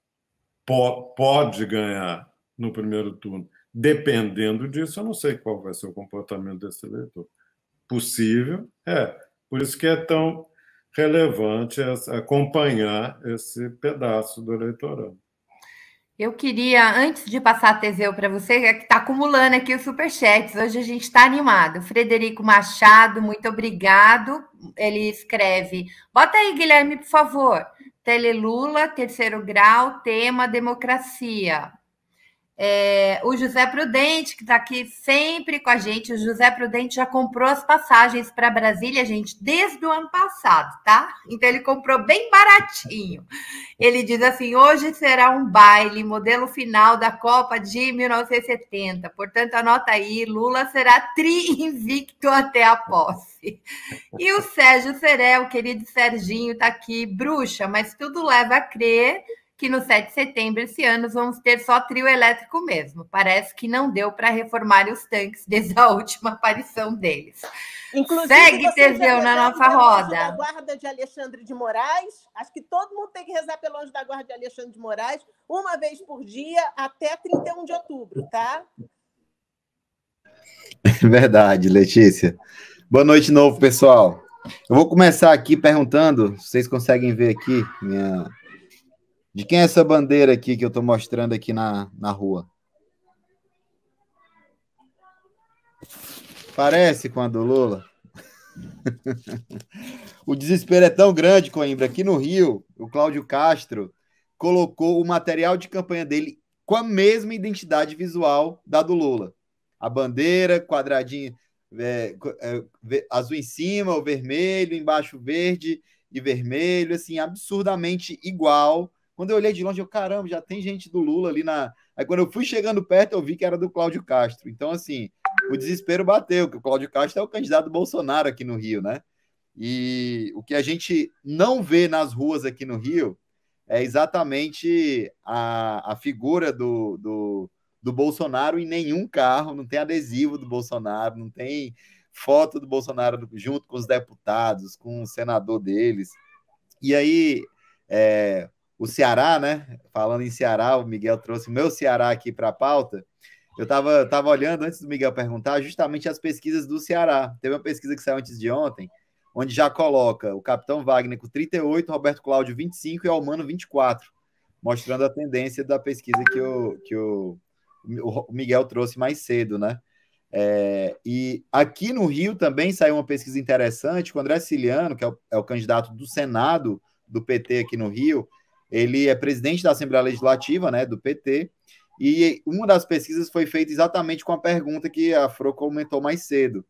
pode ganhar no primeiro turno, dependendo disso, eu não sei qual vai ser o comportamento desse eleitor possível. É, por isso que é tão relevante acompanhar esse pedaço do eleitorado. Eu queria, antes de passar a Teseu para você, é que está acumulando aqui os superchats, hoje a gente está animado. Frederico Machado, muito obrigado. Ele escreve: bota aí, Guilherme, por favor. Telelula, terceiro grau, tema democracia. É, o José Prudente, que está aqui sempre com a gente. O José Prudente já comprou as passagens para Brasília, gente, desde o ano passado, tá? Então ele comprou bem baratinho. Ele diz assim: hoje será um baile, modelo final da Copa de 1970. Portanto, anota aí: Lula será tri-invicto até a posse. E o Sérgio Seré, o querido Serginho, está aqui, bruxa, mas tudo leva a crer que no 7 de setembro esse ano vamos ter só trio elétrico mesmo. Parece que não deu para reformar os tanques desde a última aparição deles. Inclusive, Segue Teseu na nossa roda. guarda de Alexandre de Moraes. Acho que todo mundo tem que rezar pelo anjo da guarda de Alexandre de Moraes, uma vez por dia até 31 de outubro, tá? Verdade, Letícia. Boa noite de novo, pessoal. Eu vou começar aqui perguntando, vocês conseguem ver aqui minha de quem é essa bandeira aqui que eu estou mostrando aqui na, na rua? Parece com a do Lula. o desespero é tão grande, Coimbra. Aqui no Rio, o Cláudio Castro colocou o material de campanha dele com a mesma identidade visual da do Lula. A bandeira, quadradinho, é, é, azul em cima, o vermelho, embaixo verde e vermelho, assim, absurdamente igual quando eu olhei de longe, eu, caramba, já tem gente do Lula ali na. Aí quando eu fui chegando perto, eu vi que era do Cláudio Castro. Então, assim, o desespero bateu, que o Cláudio Castro é o candidato do Bolsonaro aqui no Rio, né? E o que a gente não vê nas ruas aqui no Rio é exatamente a, a figura do, do, do Bolsonaro em nenhum carro, não tem adesivo do Bolsonaro, não tem foto do Bolsonaro junto com os deputados, com o senador deles. E aí, é, o Ceará, né? Falando em Ceará, o Miguel trouxe o meu Ceará aqui para a pauta. Eu estava tava olhando antes do Miguel perguntar justamente as pesquisas do Ceará. Teve uma pesquisa que saiu antes de ontem, onde já coloca o capitão Wagner com 38, Roberto Cláudio 25 e Almano 24, mostrando a tendência da pesquisa que o, que o, o Miguel trouxe mais cedo, né? É, e aqui no Rio também saiu uma pesquisa interessante com o André Ciliano, que é o, é o candidato do Senado do PT aqui no Rio, ele é presidente da Assembleia Legislativa, né, do PT, e uma das pesquisas foi feita exatamente com a pergunta que a Fro comentou mais cedo.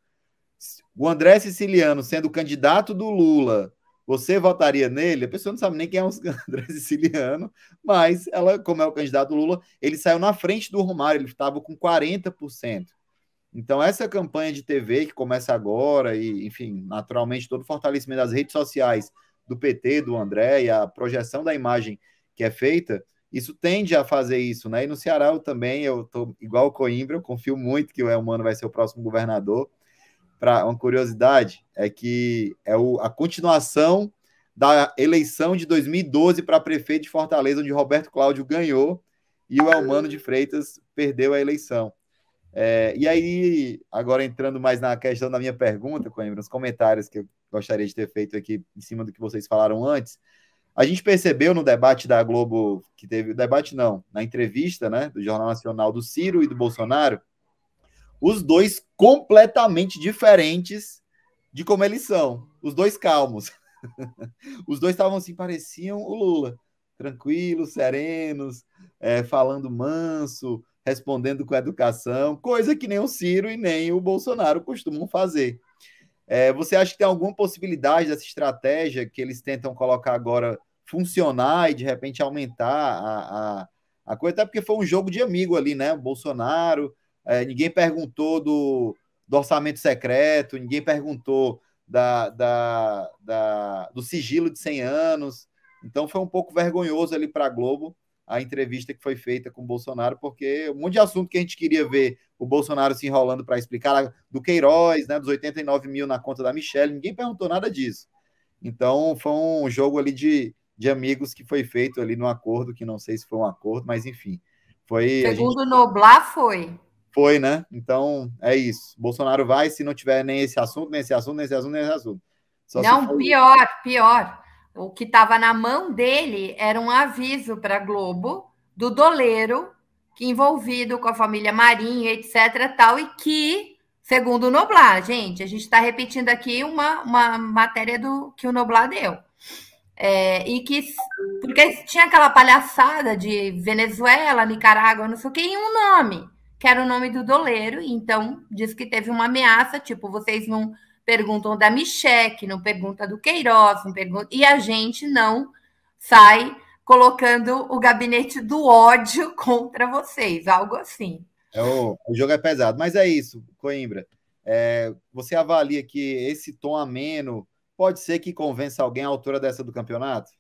O André Siciliano, sendo candidato do Lula, você votaria nele? A pessoa não sabe nem quem é o André Siciliano, mas ela, como é o candidato do Lula, ele saiu na frente do Romário, ele estava com 40%. Então, essa campanha de TV que começa agora, e, enfim, naturalmente, todo o fortalecimento das redes sociais do PT, do André, e a projeção da imagem que é feita, isso tende a fazer isso, né? E no Ceará eu também, eu tô igual o Coimbra, eu confio muito que o Elmano vai ser o próximo governador. Para uma curiosidade, é que é o, a continuação da eleição de 2012 para prefeito de Fortaleza, onde Roberto Cláudio ganhou e o Elmano de Freitas perdeu a eleição. É, e aí, agora entrando mais na questão da minha pergunta, Coimbra, nos comentários que eu gostaria de ter feito aqui em cima do que vocês falaram antes. A gente percebeu no debate da Globo, que teve. Debate não, na entrevista né, do Jornal Nacional do Ciro e do Bolsonaro, os dois completamente diferentes de como eles são. Os dois calmos. os dois estavam assim, pareciam o Lula. Tranquilos, serenos, é, falando manso, respondendo com educação, coisa que nem o Ciro e nem o Bolsonaro costumam fazer. É, você acha que tem alguma possibilidade dessa estratégia que eles tentam colocar agora funcionar e de repente aumentar a, a, a coisa? Até porque foi um jogo de amigo ali, né? O Bolsonaro, é, ninguém perguntou do, do orçamento secreto, ninguém perguntou da, da, da, do sigilo de 100 anos. Então foi um pouco vergonhoso ali para a Globo a entrevista que foi feita com o Bolsonaro, porque um monte de assunto que a gente queria ver o Bolsonaro se enrolando para explicar do Queiroz, né, dos 89 mil na conta da Michelle, ninguém perguntou nada disso. Então, foi um jogo ali de, de amigos que foi feito ali no acordo, que não sei se foi um acordo, mas enfim. Foi, Segundo gente... Noblar, foi. Foi, né? Então, é isso. Bolsonaro vai, se não tiver nem esse assunto, nem esse assunto, nem esse assunto, nem esse assunto. Só não, pior, pior. O que estava na mão dele era um aviso para Globo do doleiro que envolvido com a família Marinho, etc. tal, e que, segundo o Noblar, gente, a gente está repetindo aqui uma, uma matéria do que o Noblar deu. É, e que porque tinha aquela palhaçada de Venezuela, Nicarágua, não sei o que, em um nome, que era o nome do doleiro, então diz que teve uma ameaça, tipo, vocês não perguntam da Micheque, não pergunta do Queiroz, não pergunta, e a gente não sai colocando o gabinete do ódio contra vocês, algo assim. É, o, o jogo é pesado, mas é isso, Coimbra. É, você avalia que esse tom ameno pode ser que convença alguém à altura dessa do campeonato?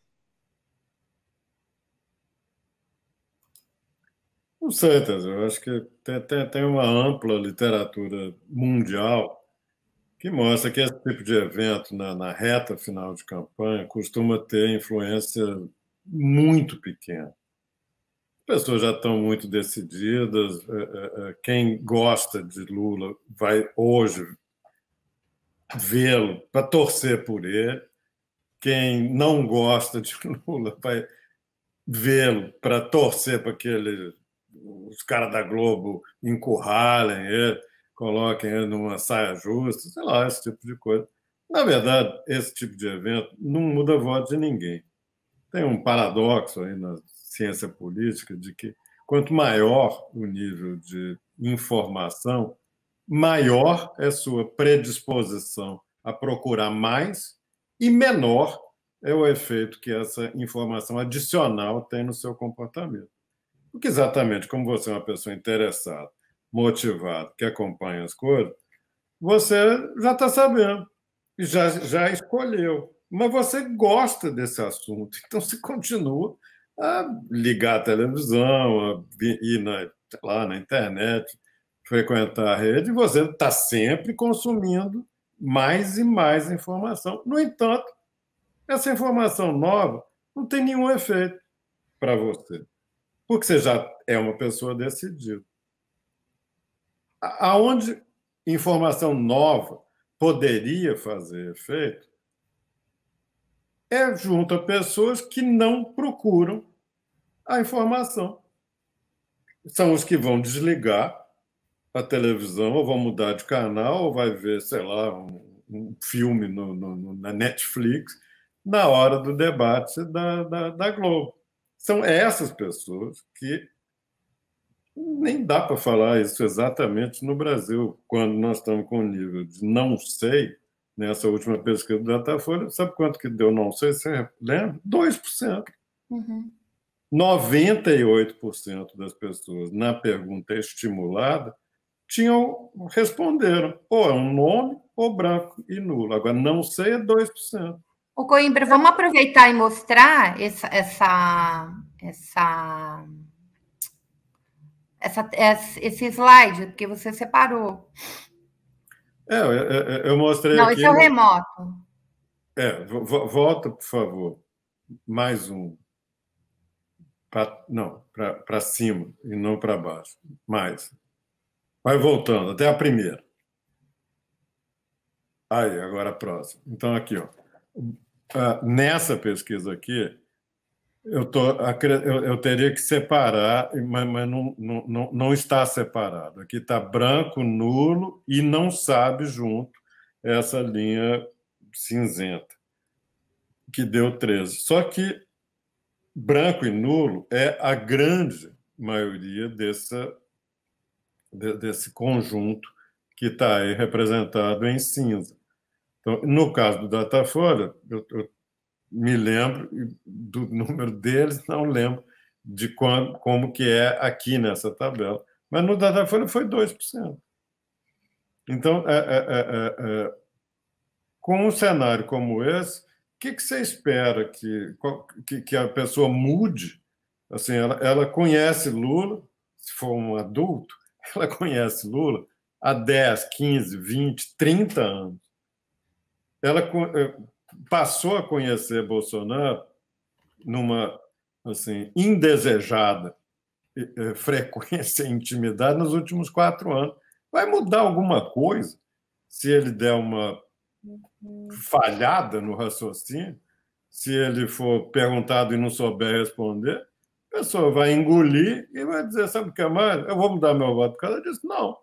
Não sei, eu acho que tem, tem, tem, uma ampla literatura mundial que mostra que esse tipo de evento na, na reta final de campanha costuma ter influência muito pequeno. As pessoas já estão muito decididas. É, é, é, quem gosta de Lula vai hoje vê-lo para torcer por ele. Quem não gosta de Lula vai vê-lo para torcer para que ele, os caras da Globo encurralem ele, coloquem ele numa saia justa, sei lá, esse tipo de coisa. Na verdade, esse tipo de evento não muda a voz de ninguém. Tem um paradoxo aí na ciência política de que quanto maior o nível de informação, maior é sua predisposição a procurar mais e menor é o efeito que essa informação adicional tem no seu comportamento. Porque exatamente como você é uma pessoa interessada, motivada, que acompanha as coisas, você já está sabendo, já, já escolheu mas você gosta desse assunto, então você continua a ligar a televisão, a ir na, lá na internet, frequentar a rede, e você está sempre consumindo mais e mais informação. No entanto, essa informação nova não tem nenhum efeito para você, porque você já é uma pessoa decidida. Aonde informação nova poderia fazer efeito é junto a pessoas que não procuram a informação. São os que vão desligar a televisão, ou vão mudar de canal, ou vai ver, sei lá, um, um filme no, no, na Netflix, na hora do debate da, da, da Globo. São essas pessoas que nem dá para falar isso exatamente no Brasil, quando nós estamos com o nível de não sei, nessa última pesquisa da Datafolha, sabe quanto que deu? Não sei se é, né? 2%. Uhum. 98% das pessoas na pergunta estimulada tinham responderam ou é um nome ou branco e nulo. Agora, não sei é 2%. O Coimbra, vamos aproveitar e mostrar essa, essa, essa, essa, esse slide, que você separou. É, eu, eu mostrei. Não, aqui esse é o remoto. É, volta, por favor. Mais um. Pra, não, para cima e não para baixo. Mais. Vai voltando, até a primeira. Aí, agora a próxima. Então, aqui, ó. Ah, nessa pesquisa aqui, eu, tô, eu, eu teria que separar, mas, mas não, não, não está separado. Aqui está branco, nulo e não sabe junto essa linha cinzenta, que deu 13. Só que branco e nulo é a grande maioria dessa, desse conjunto que está aí representado em cinza. Então, no caso do Datafolha, eu, eu me lembro do número deles, não lembro de quando, como que é aqui nessa tabela. Mas no Datafolha foi 2%. Então, é é, é, é, é, com um cenário como esse, o que, que, você espera que, que, que, a pessoa mude? Assim, ela, ela conhece Lula, se for um adulto, ela conhece Lula há 10, 15, 20, 30 anos. Ela eh, passou a conhecer Bolsonaro numa assim indesejada eh, eh, frequência e intimidade nos últimos quatro anos. Vai mudar alguma coisa se ele der uma falhada no raciocínio, se ele for perguntado e não souber responder? A pessoa vai engolir e vai dizer: sabe o que é mais? Eu vou mudar meu voto por causa disso? Não.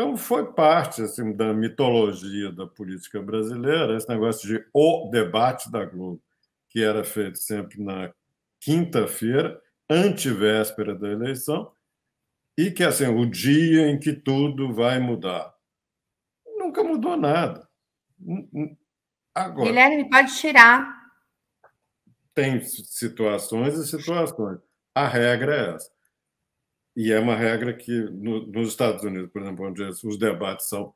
Então, foi parte assim, da mitologia da política brasileira, esse negócio de o debate da Globo, que era feito sempre na quinta-feira, antivéspera da eleição, e que assim, o dia em que tudo vai mudar. Nunca mudou nada. Agora. Guilherme, pode tirar. Tem situações e situações. A regra é essa. E é uma regra que no, nos Estados Unidos, por exemplo, onde os debates são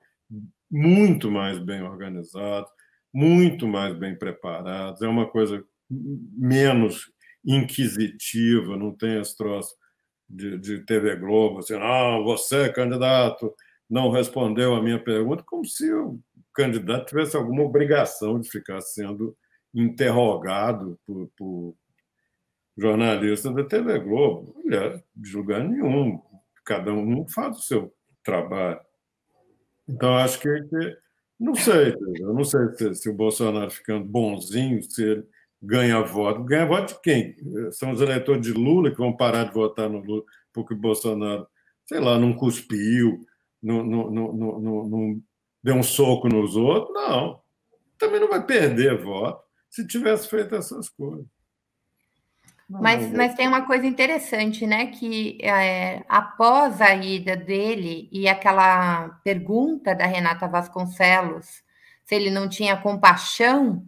muito mais bem organizados, muito mais bem preparados, é uma coisa menos inquisitiva, não tem esse troço de, de TV Globo, assim, ah, você, é candidato, não respondeu a minha pergunta, como se o candidato tivesse alguma obrigação de ficar sendo interrogado por, por, jornalista da TV Globo. Olha, de lugar nenhum. Cada um faz o seu trabalho. Então, acho que. Não sei, eu não sei se, se o Bolsonaro ficando bonzinho, se ele ganha voto. Ganha voto de quem? São os eleitores de Lula que vão parar de votar no Lula porque o Bolsonaro, sei lá, não cuspiu, não deu um soco nos outros? Não. Também não vai perder voto se tivesse feito essas coisas. Mas, mas tem uma coisa interessante, né? Que é, após a ida dele e aquela pergunta da Renata Vasconcelos, se ele não tinha compaixão,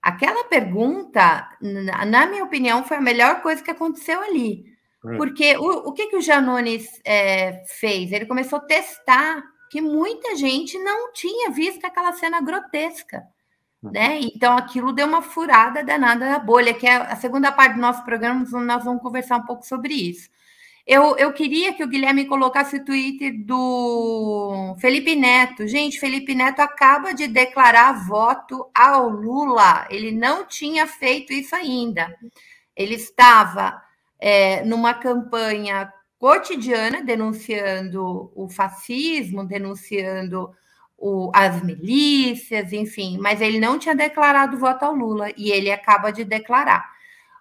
aquela pergunta, na minha opinião, foi a melhor coisa que aconteceu ali. É. Porque o, o, que, que o Janones é, fez? Ele começou a testar que muita gente não tinha visto aquela cena grotesca. Né? Então, aquilo deu uma furada danada na bolha, que é a segunda parte do nosso programa, nós vamos conversar um pouco sobre isso. Eu, eu queria que o Guilherme colocasse o Twitter do Felipe Neto. Gente, Felipe Neto acaba de declarar voto ao Lula. Ele não tinha feito isso ainda. Ele estava é, numa campanha cotidiana denunciando o fascismo, denunciando o, as milícias, enfim, mas ele não tinha declarado voto ao Lula e ele acaba de declarar.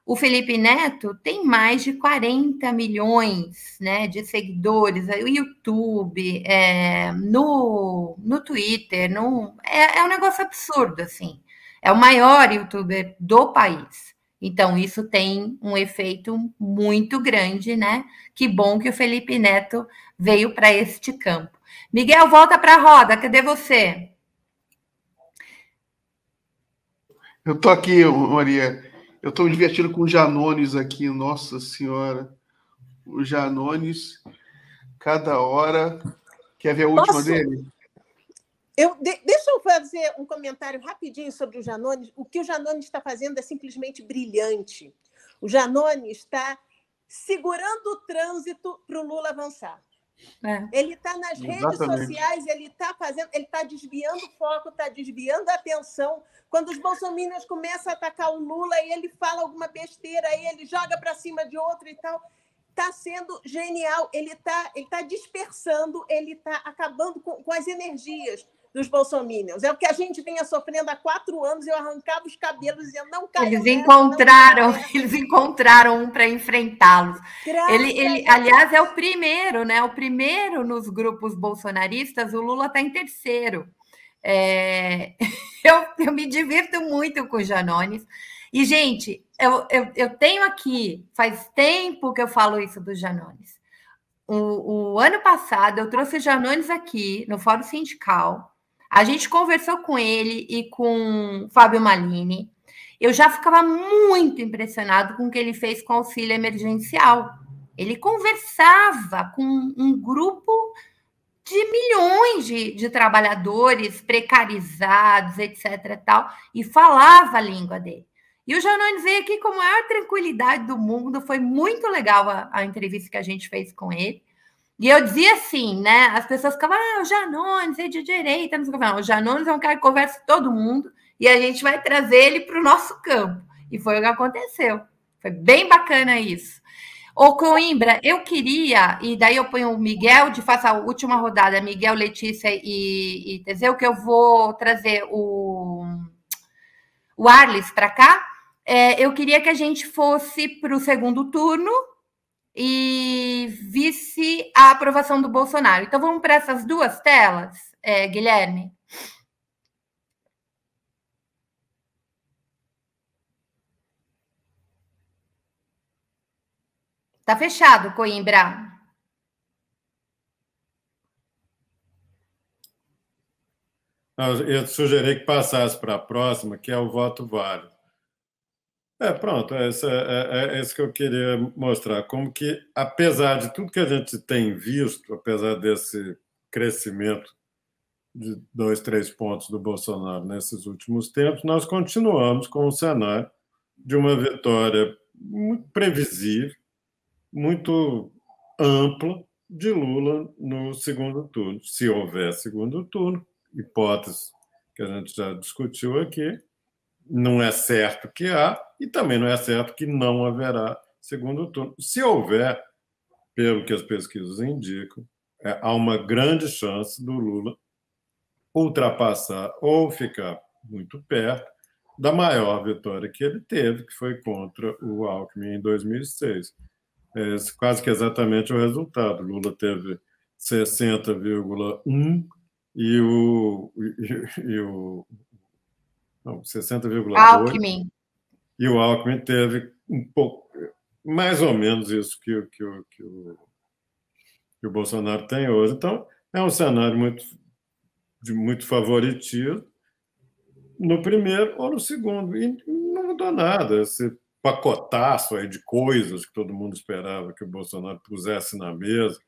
O Felipe Neto tem mais de 40 milhões né, de seguidores no YouTube, é, no, no Twitter. No, é, é, um negócio absurdo, assim. É o maior youtuber do país. Então, isso tem um efeito muito grande, né? Que bom que o Felipe Neto veio para este campo. Miguel, volta para a roda, cadê você? Eu estou aqui, Maria. Eu estou me divertindo com o Janones aqui, nossa senhora. O Janones, cada hora. Quer ver a última Posso? dele? Eu, de, deixa eu fazer um comentário rapidinho sobre o Janones. O que o Janones está fazendo é simplesmente brilhante. O Janones está segurando o trânsito para o Lula avançar. É. Ele está nas Exatamente. redes sociais, ele está fazendo, ele está desviando o foco, está desviando a atenção. Quando os bolsominions começam a atacar o Lula e ele fala alguma besteira, aí ele joga para cima de outro e tal. Está sendo genial, ele está ele tá dispersando, ele está acabando com, com as energias dos bolsominions. É o que a gente vinha sofrendo há quatro anos, eu arrancava os cabelos dizendo, não caiu. Eles encontraram, eles encontraram um para enfrentá-los. Ele, ele, aliás, é o primeiro, né? O primeiro nos grupos bolsonaristas, o Lula está em terceiro. É... Eu, eu me divirto muito com o Janones. E, gente, eu, eu, eu tenho aqui, faz tempo que eu falo isso do Janones. O, o ano passado eu trouxe o Janones aqui no Fórum Sindical a gente conversou com ele e com Fábio Malini. Eu já ficava muito impressionado com o que ele fez com o auxílio emergencial. Ele conversava com um grupo de milhões de, de trabalhadores precarizados, etc. Tal, e falava a língua dele. E o Janones veio aqui com a maior tranquilidade do mundo. Foi muito legal a, a entrevista que a gente fez com ele. E eu dizia assim, né? As pessoas ficavam, ah, o Janones é de direita, não sei o que. Não, o Janones é um cara que conversa com todo mundo e a gente vai trazer ele para o nosso campo. E foi o que aconteceu. Foi bem bacana isso. Ô Coimbra, eu queria, e daí eu ponho o Miguel de faça a última rodada, Miguel, Letícia e, e Teseu, que eu vou trazer o, o Arles para cá. É, eu queria que a gente fosse para o segundo turno, e visse a aprovação do Bolsonaro. Então vamos para essas duas telas, é, Guilherme. Tá fechado, Coimbra. Não, eu sugeri que passasse para a próxima, que é o voto válido. É, pronto, é, é, é, isso que eu queria mostrar. Como que, apesar de tudo que a gente tem visto, apesar desse crescimento de dois, três pontos do Bolsonaro nesses últimos tempos, nós continuamos com o cenário de uma vitória muito previsível, muito ampla de Lula no segundo turno. Se houver segundo turno, hipótese que a gente já discutiu aqui, não é certo que há e também não é certo que não haverá segundo turno. Se houver, pelo que as pesquisas indicam, é, há uma grande chance do Lula ultrapassar ou ficar muito perto da maior vitória que ele teve, que foi contra o Alckmin em 2006. É, quase que exatamente o resultado. Lula teve 60,1 e o, e, e o não, 60,8. Alckmin. E o Alckmin teve um pouco, mais ou menos isso que, que, que, o, que o Bolsonaro tem hoje. Então, é um cenário muito, de muito favoritismo no primeiro ou no segundo. E não mudou nada. Esse pacotaço aí de coisas que todo mundo esperava que o Bolsonaro pusesse na mesa,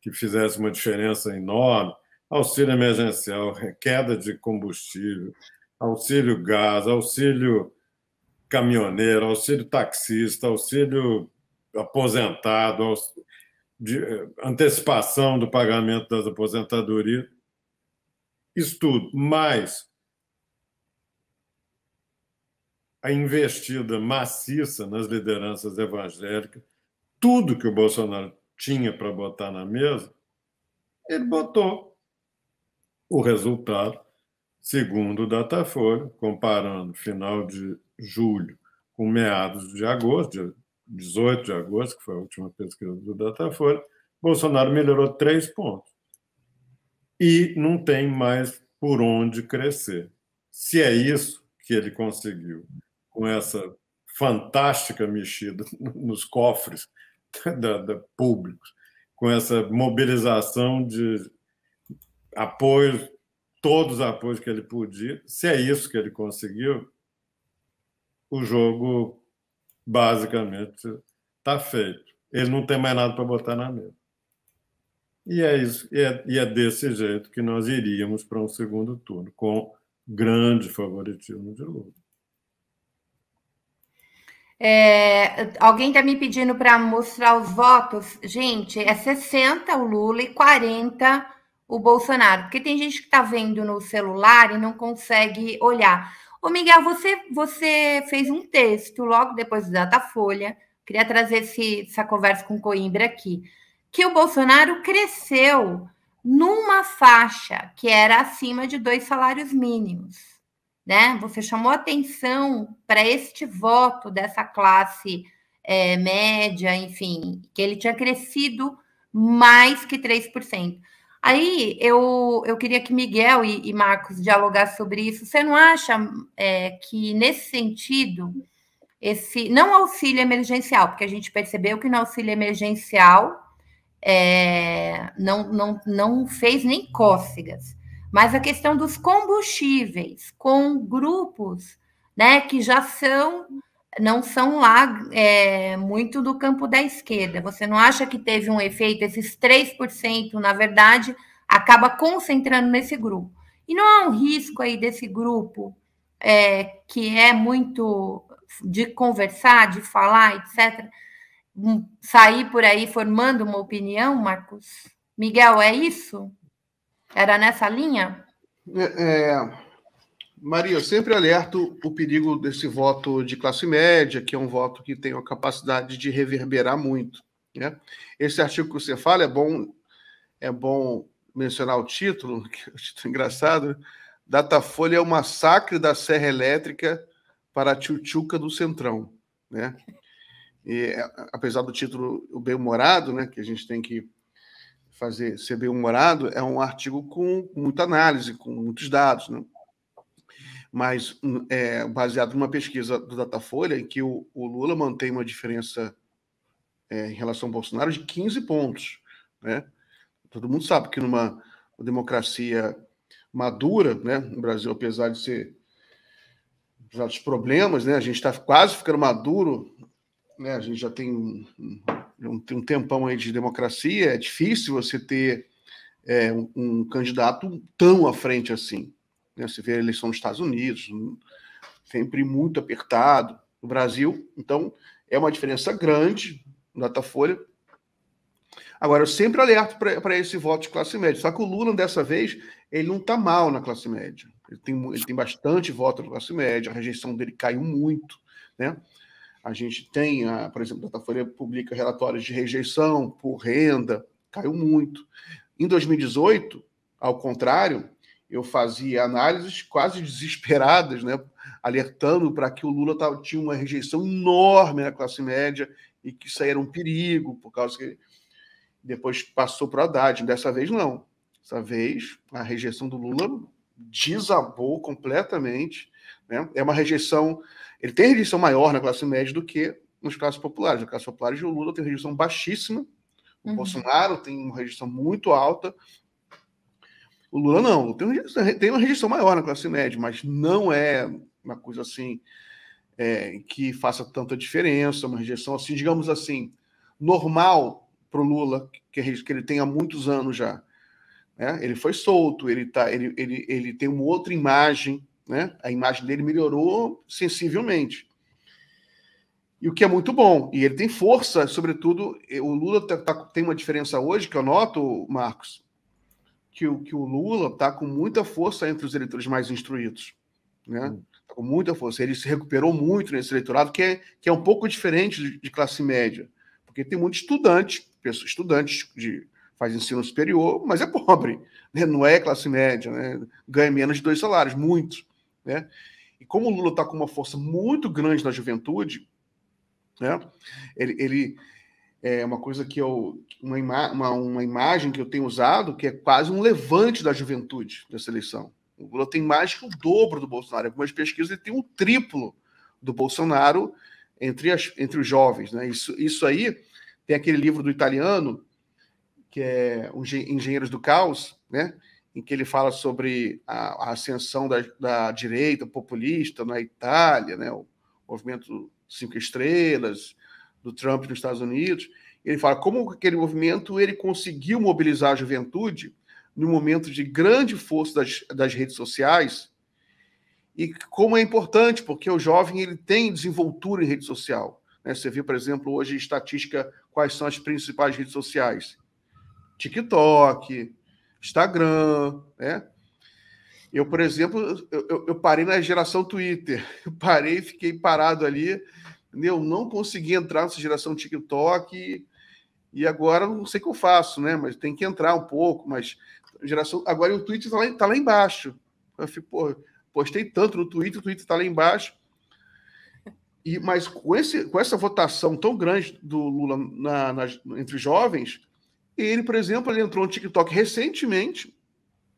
que fizesse uma diferença enorme. Auxílio emergencial, queda de combustível, auxílio gás, auxílio caminhoneiro, auxílio taxista, auxílio aposentado, auxílio de eh, antecipação do pagamento das aposentadorias, isso tudo, mais a investida maciça nas lideranças evangélicas, tudo que o Bolsonaro tinha para botar na mesa, ele botou. O resultado Segundo o Datafolha, comparando final de julho com meados de agosto, dia 18 de agosto, que foi a última pesquisa do Datafolha, Bolsonaro melhorou três pontos. E não tem mais por onde crescer. Se é isso que ele conseguiu com essa fantástica mexida nos cofres da, da públicos, com essa mobilização de apoio todos os apoios que ele podia. Se é isso que ele conseguiu, o jogo basicamente está feito. Ele não tem mais nada para botar na mesa. E é isso, e é, e é desse jeito que nós iríamos para um segundo turno, com grande favoritismo de Lula. É, alguém está me pedindo para mostrar os votos. Gente, é 60 o Lula e 40 o Bolsonaro, porque tem gente que está vendo no celular e não consegue olhar. Ô, Miguel, você, você fez um texto logo depois do Datafolha, queria trazer esse, essa conversa com Coimbra aqui, que o Bolsonaro cresceu numa faixa que era acima de dois salários mínimos. Né? Você chamou atenção para este voto dessa classe é, média, enfim, que ele tinha crescido mais que 3%. Aí eu, eu queria que Miguel e, e Marcos dialogassem sobre isso. Você não acha é, que, nesse sentido, esse não auxílio emergencial, porque a gente percebeu que no auxílio emergencial é, não, não, não fez nem cócegas, mas a questão dos combustíveis com grupos né, que já são não são lá é, muito do campo da esquerda. Você não acha que teve um efeito? Esses 3%, na verdade, acaba concentrando nesse grupo. E não há um risco aí desse grupo é, que é muito de conversar, de falar, etc., sair por aí formando uma opinião, Marcos? Miguel, é isso? Era nessa linha? É, é Maria, eu sempre alerto o perigo desse voto de classe média, que é um voto que tem a capacidade de reverberar muito. Né? Esse artigo que você fala é bom, é bom mencionar o título, que é um título engraçado. Né? Datafolha é o massacre da Serra Elétrica para a Tchutchuca do Centrão. Né? E, é, apesar do título bem-humorado, né, que a gente tem que fazer ser bem-humorado, é um artigo com muita análise, com muitos dados. Né? mas hum, é, baseado numa pesquisa do Datafolha, em que o, o Lula mantém uma diferença é, em relação ao Bolsonaro de 15 pontos. Né? Todo mundo sabe que numa democracia madura, né, no Brasil, apesar de ser apesar dos problemas, né, a gente está quase ficando maduro, né, a gente já tem hum, um, um, tempão aí de democracia, é difícil você ter é, um, um candidato tão à frente assim. Né? Você vê a eleição nos Estados Unidos, hum, sempre muito apertado. No Brasil, então, é uma diferença grande no Datafolha. Agora, eu sempre alerto para esse voto de classe média. Só que o Lula, dessa vez, ele não está mal na classe média. Ele tem, ele tem bastante voto na classe média, a rejeição dele caiu muito. Né? A gente tem, a, por exemplo, a Datafolha publica relatórios de rejeição por renda, caiu muito. Em 2018, ao contrário, eu fazia análises quase desesperadas, né, alertando para que o Lula tava, tinha uma rejeição enorme na classe média e que isso aí era um perigo, por causa que depois passou para o Haddad. Dessa vez, não. Dessa vez, a rejeição do Lula desabou completamente. Né? É uma rejeição. Ele tem rejeição maior na classe média do que nos classes populares. Na classe populares, o Lula tem rejeição baixíssima, o uhum. Bolsonaro tem uma rejeição muito alta, o Lula não, tem, tem uma rejeição maior na classe média, mas não é uma coisa assim é, que faça tanta diferença, uma rejeição assim, digamos assim, normal para o Lula, que, é que ele tem há muitos anos já. Né? Ele foi solto, ele, tá, ele, ele, ele tem uma outra imagem, né? a imagem dele melhorou sensivelmente. E o que é muito bom, e ele tem força, sobretudo, o Lula tá, tá, tem uma diferença hoje que eu noto, Marcos, que o, que o Lula está com muita força entre os eleitores mais instruídos. Né? Tá com muita força. Ele se recuperou muito nesse eleitorado, que é, que é um pouco diferente de, de classe média, porque tem muito estudante, pessoas, estudantes de faz ensino superior, mas é pobre, né? não é classe média, né? ganha menos de dois salários, muito. Né? E como o Lula está com uma força muito grande na juventude, né? ele, ele é uma coisa que eu. Uma, ima uma, uma imagem que eu tenho usado que é quase um levante da juventude dessa eleição. O Lula tem mais que o dobro do Bolsonaro. Algumas pesquisas ele tem o um triplo do Bolsonaro entre, as, entre os jovens. Né? Isso, isso aí tem aquele livro do italiano, que é Engenheiros do Caos, né? em que ele fala sobre a, a ascensão da, da, direita populista na Itália, né? o movimento Cinco Estrelas, do Trump nos Estados Unidos, ele fala como aquele movimento ele conseguiu mobilizar a juventude no momento de grande força das, das redes sociais e como é importante, porque o jovem ele tem desenvoltura em rede social. Né? Você vê, por exemplo, hoje estatística quais são as principais redes sociais. TikTok, Instagram, né? Eu, por exemplo, eu, eu parei na geração Twitter. Eu parei, fiquei parado ali eu não consegui entrar nessa geração TikTok e agora não sei o que eu faço, né? Mas tem que entrar um pouco, mas geração. Agora o Twitter tá lá, tá lá embaixo. Eu fico, pô, postei tanto no Twitter, o Twitter tá lá embaixo. E, mas com, esse, com essa votação tão grande do Lula na, na, entre jovens, ele, por exemplo, ele entrou no TikTok recentemente.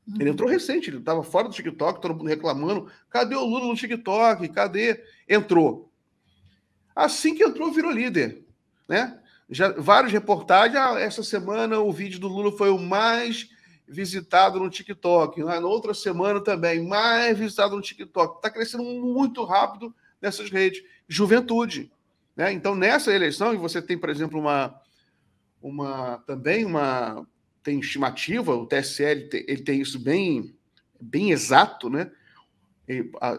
Uhum. Ele entrou recente, ele estava fora do TikTok, todo mundo reclamando. Cadê o Lula no TikTok? Cadê? Entrou. Assim que entrou, virou líder. Né? Já, vários reportagens. Ah, essa semana o vídeo do Lula foi o mais visitado no TikTok. Ah, na outra semana também, mais visitado no TikTok. Está crescendo muito rápido nessas redes. Juventude. Né? Então, nessa eleição, e você tem, por exemplo, uma, uma também uma tem estimativa, o TSL ele tem, ele tem isso bem, bem exato, né? Ele, a,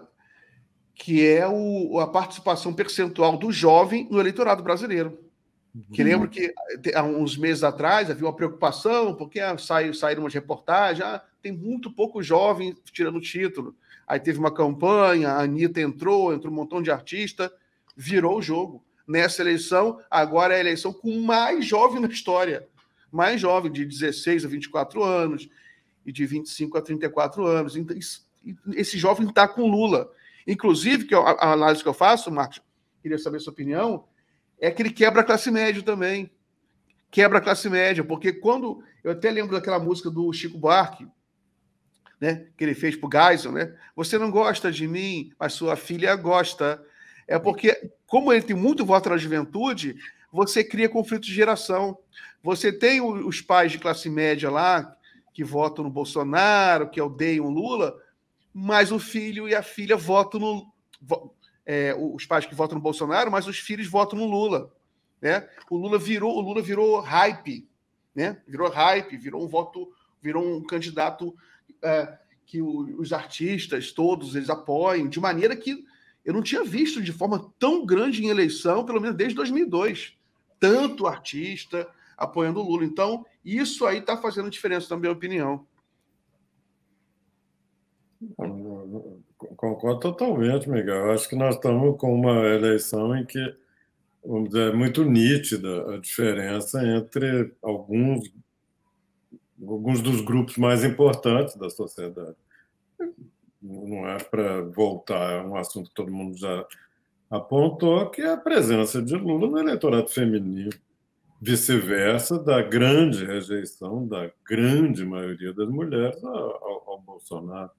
que é o, a participação percentual do jovem no eleitorado brasileiro. Uhum. Que lembro que há uns meses atrás havia uma preocupação, porque ah, saíram, umas reportagens, ah, tem muito pouco jovem tirando o título. Aí teve uma campanha, a Anitta entrou, entrou um montão de artista, virou o jogo. Nessa eleição, agora é a eleição com mais jovem na história. Mais jovem, de 16 a 24 anos, e de 25 a 34 anos. Então, esse jovem está com Lula. Inclusive, que a análise que eu faço, Marcos, queria saber a sua opinião, é que ele quebra a classe média também. Quebra a classe média, porque quando. Eu até lembro daquela música do Chico Buarque, né, que ele fez pro Geisel, né? Você não gosta de mim, mas sua filha gosta. É porque, como ele tem muito voto na juventude, você cria conflito de geração. Você tem os pais de classe média lá, que votam no Bolsonaro, que odeiam Lula, mas o filho e a filha votam no. É, os pais que votam no Bolsonaro, mas os filhos votam no Lula. Né? O Lula virou, o Lula virou hype, né? Virou hype, virou um voto, virou um candidato é, que o, os artistas todos eles apoiam de maneira que eu não tinha visto de forma tão grande em eleição, pelo menos desde 2002, tanto artista apoiando o Lula. Então isso aí está fazendo diferença, na minha opinião. Concordo totalmente, Miguel. acho que nós estamos com uma eleição em que vamos dizer, é muito nítida a diferença entre alguns, alguns dos grupos mais importantes da sociedade. Não é para voltar a é um assunto que todo mundo já apontou, que é a presença de Lula no eleitorado feminino, vice-versa da grande rejeição da grande maioria das mulheres ao, ao Bolsonaro.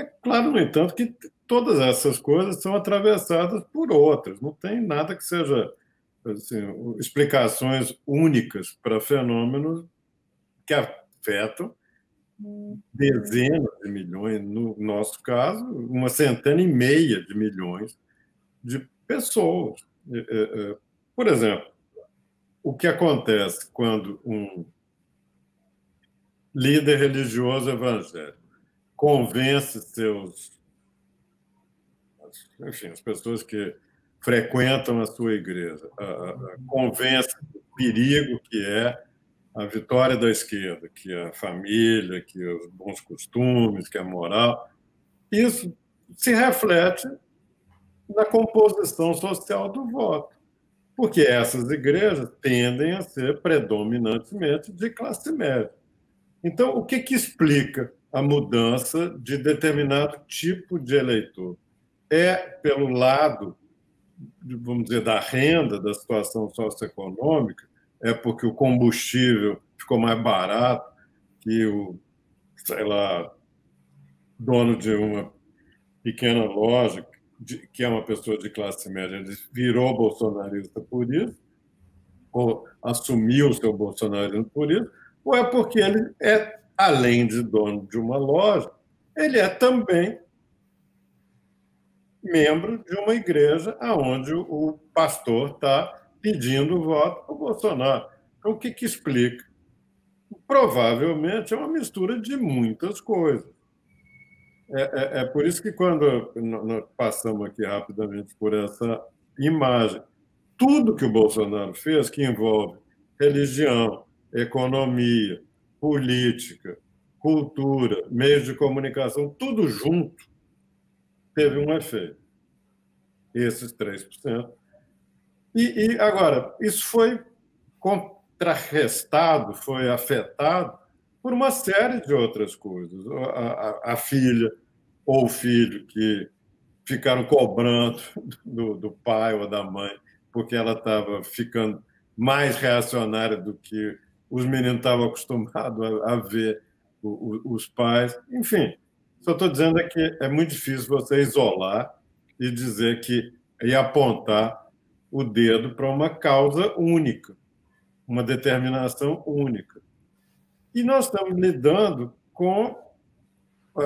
É claro, no entanto, que todas essas coisas são atravessadas por outras, não tem nada que seja assim, explicações únicas para fenômenos que afetam dezenas de milhões, no nosso caso, uma centena e meia de milhões de pessoas. É, é, é. Por exemplo, o que acontece quando um líder religioso evangélico convence seus. Enfim, as pessoas que frequentam a sua igreja, convence do perigo que é a vitória da esquerda, que é a família, que é os bons costumes, que é a moral. Isso se reflete na composição social do voto, porque essas igrejas tendem a ser predominantemente de classe média. Então, o que, que explica a mudança de determinado tipo de eleitor. É pelo lado, vamos dizer, da renda, da situação socioeconômica, é porque o combustível ficou mais barato que o, sei lá, dono de uma pequena loja, que é uma pessoa de classe média, ele virou bolsonarista por isso, ou assumiu o seu bolsonarismo por isso, ou é porque ele é além de dono de uma loja, ele é também membro de uma igreja aonde o pastor está pedindo voto para o Bolsonaro. Então, o que, que explica? Provavelmente é uma mistura de muitas coisas. É, é, é por isso que, quando nós passamos aqui rapidamente por essa imagem, tudo que o Bolsonaro fez, que envolve religião, economia, política, cultura, meios de comunicação, tudo junto, teve um efeito. Esses 3%. E, e agora, isso foi contrarrestado, foi afetado por uma série de outras coisas. A, a, a filha ou o filho que ficaram cobrando do, do pai ou da mãe, porque ela estava ficando mais reacionária do que os meninos estavam acostumados a, a ver o, o, os pais. Enfim, só estou dizendo é que é muito difícil você isolar e dizer que e apontar o dedo para uma causa única, uma determinação única. E nós estamos lidando com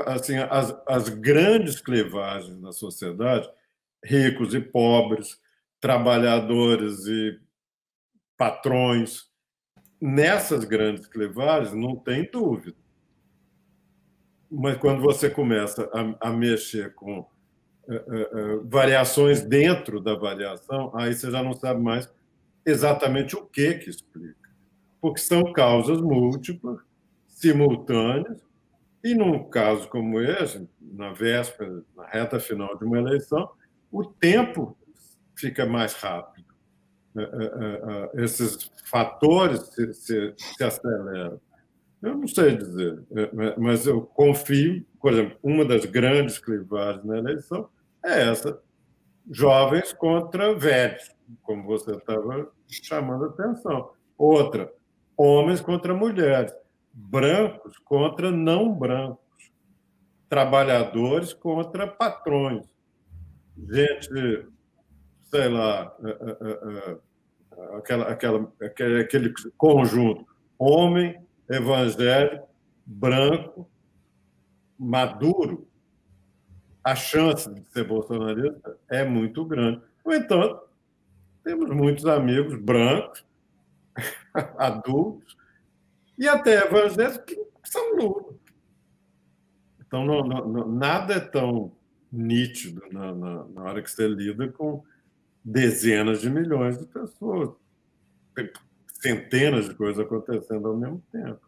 assim, as, as grandes clivagens na sociedade, ricos e pobres, trabalhadores e patrões, nessas grandes clivagens, não tem dúvida. Mas quando você começa a, a mexer com uh, uh, variações dentro da variação, aí você já não sabe mais exatamente o que que explica. Porque são causas múltiplas, simultâneas, e num caso como esse, na véspera, na reta final de uma eleição, o tempo fica mais rápido eh, eh, eh, esses fatores se, se, se aceleram? Eu não sei dizer, mas eu confio, por exemplo, uma das grandes clivagens na eleição é essa: jovens contra velhos, como você estava chamando a atenção. Outra, homens contra mulheres, brancos contra não brancos, trabalhadores contra patrões, gente sei lá, é, é, é, aquela, aquela, aquele, aquele conjunto homem, evangélico, branco, maduro, a chance de ser bolsonarista é muito grande. No entanto, temos muitos amigos brancos, adultos, e até evangélicos que são nulos Então, não, não, nada é tão nítido na, na, na hora que você lida com dezenas de milhões de pessoas, centenas de coisas acontecendo ao mesmo tempo.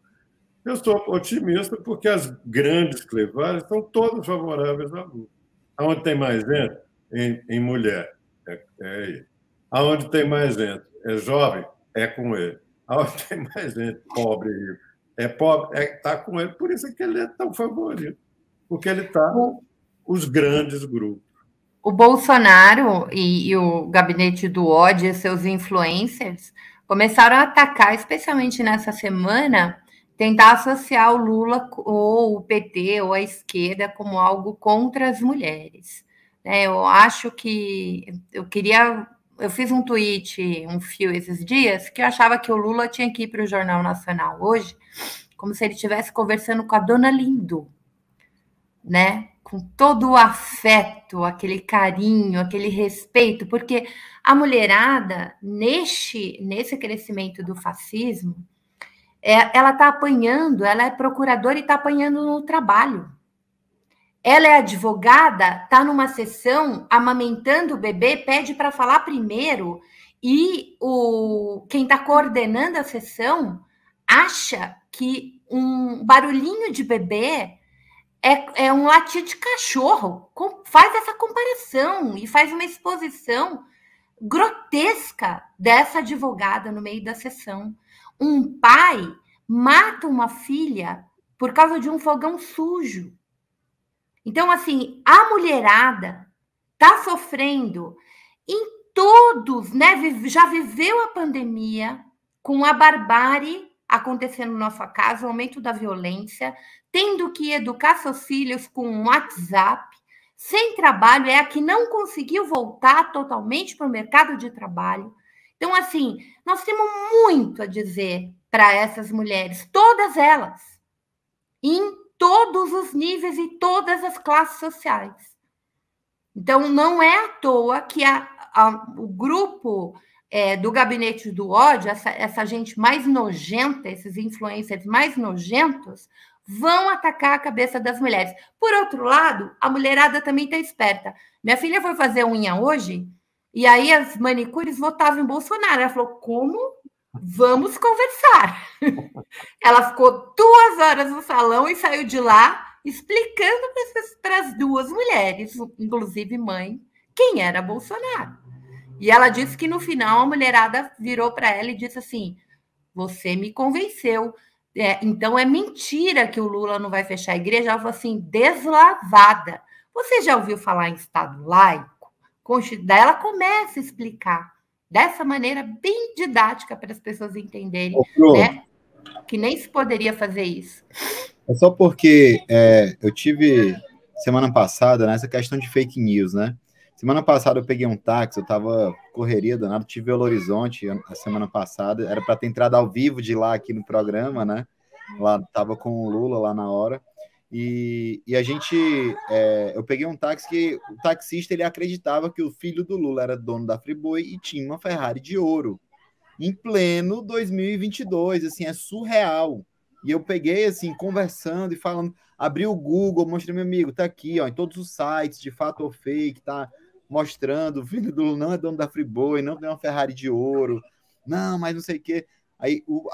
Eu sou otimista porque as grandes clivagens são todas favoráveis à luta. Aonde tem mais gente? Em, em mulher. É, é ele. Aonde tem mais gente? É jovem? É com ele. Aonde tem mais gente? Pobre. É pobre? Está é, tá com ele. Por isso é que ele é tão favorito. Porque ele está com os grandes grupos. O Bolsonaro e, e o gabinete do ódio seus influencers começaram a atacar, especialmente nessa semana, tentar associar o Lula ou o PT ou a esquerda como algo contra as mulheres. É, eu acho que eu queria. Eu fiz um tweet, um fio esses dias, que eu achava que o Lula tinha que ir para o Jornal Nacional hoje, como se ele estivesse conversando com a dona Lindu né? Com todo o afeto, aquele carinho, aquele respeito, porque a mulherada, neste, nesse crescimento do fascismo, é, ela está apanhando, ela é procuradora e está apanhando no trabalho. Ela é advogada, está numa sessão amamentando o bebê, pede para falar primeiro, e o, quem está coordenando a sessão acha que um barulhinho de bebê é, é um latir de cachorro. Com, faz essa comparação e faz uma exposição grotesca dessa advogada no meio da sessão. Um pai mata uma filha por causa de um fogão sujo. Então, assim, a mulherada está sofrendo em todos, né? Já viveu a pandemia com a barbárie acontecendo na nossa casa, o aumento da violência, tendo que educar seus filhos com um WhatsApp, sem trabalho, é a que não conseguiu voltar totalmente para o mercado de trabalho. Então, assim, nós temos muito a dizer para essas mulheres, todas elas, em todos os níveis e todas as classes sociais. Então, não é à toa que a, a, o grupo é, do gabinete do ódio, essa, essa gente mais nojenta, esses influencers mais nojentos, vão atacar a cabeça das mulheres. Por outro lado, a mulherada também está esperta. Minha filha foi fazer unha hoje, e aí as manicures votavam em Bolsonaro. Ela falou: como? Vamos conversar. Ela ficou duas horas no salão e saiu de lá explicando para as duas mulheres, inclusive mãe, quem era Bolsonaro. E ela disse que no final a mulherada virou para ela e disse assim: Você me convenceu. É, então é mentira que o Lula não vai fechar a igreja. Ela falou assim: deslavada. Você já ouviu falar em Estado laico? Daí ela começa a explicar dessa maneira bem didática para as pessoas entenderem Ô, né? que nem se poderia fazer isso. É só porque é, eu tive semana passada nessa né, questão de fake news, né? Semana passada eu peguei um táxi, eu tava correria danado, tive Belo Horizonte a semana passada, era para ter entrado ao vivo de lá aqui no programa, né? Lá tava com o Lula lá na hora. E, e a gente, é, eu peguei um táxi que o taxista ele acreditava que o filho do Lula era dono da Friboi e tinha uma Ferrari de ouro em pleno 2022, assim, é surreal. E eu peguei, assim, conversando e falando, abri o Google, mostrei meu amigo, tá aqui, ó, em todos os sites, de fato ou fake, tá mostrando, o filho do não é dono da Friboi, não tem uma Ferrari de ouro, não, mas não sei o quê. Aí o,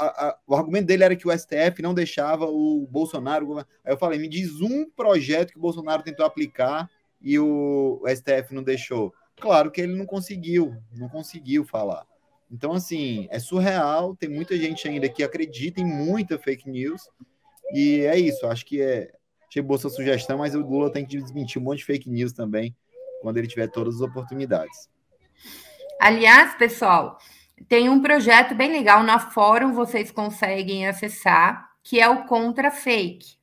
o argumento dele era que o STF não deixava o Bolsonaro. Aí eu falei, me diz um projeto que o Bolsonaro tentou aplicar e o, o STF não deixou. Claro que ele não conseguiu, não conseguiu falar. Então, assim, é surreal, tem muita gente ainda que acredita em muita fake news. E é isso, acho que é. Achei boa sua sugestão, mas o Lula tem que desmentir um monte de fake news também quando ele tiver todas as oportunidades. Aliás, pessoal, tem um projeto bem legal na fórum, vocês conseguem acessar, que é o Contra Fake.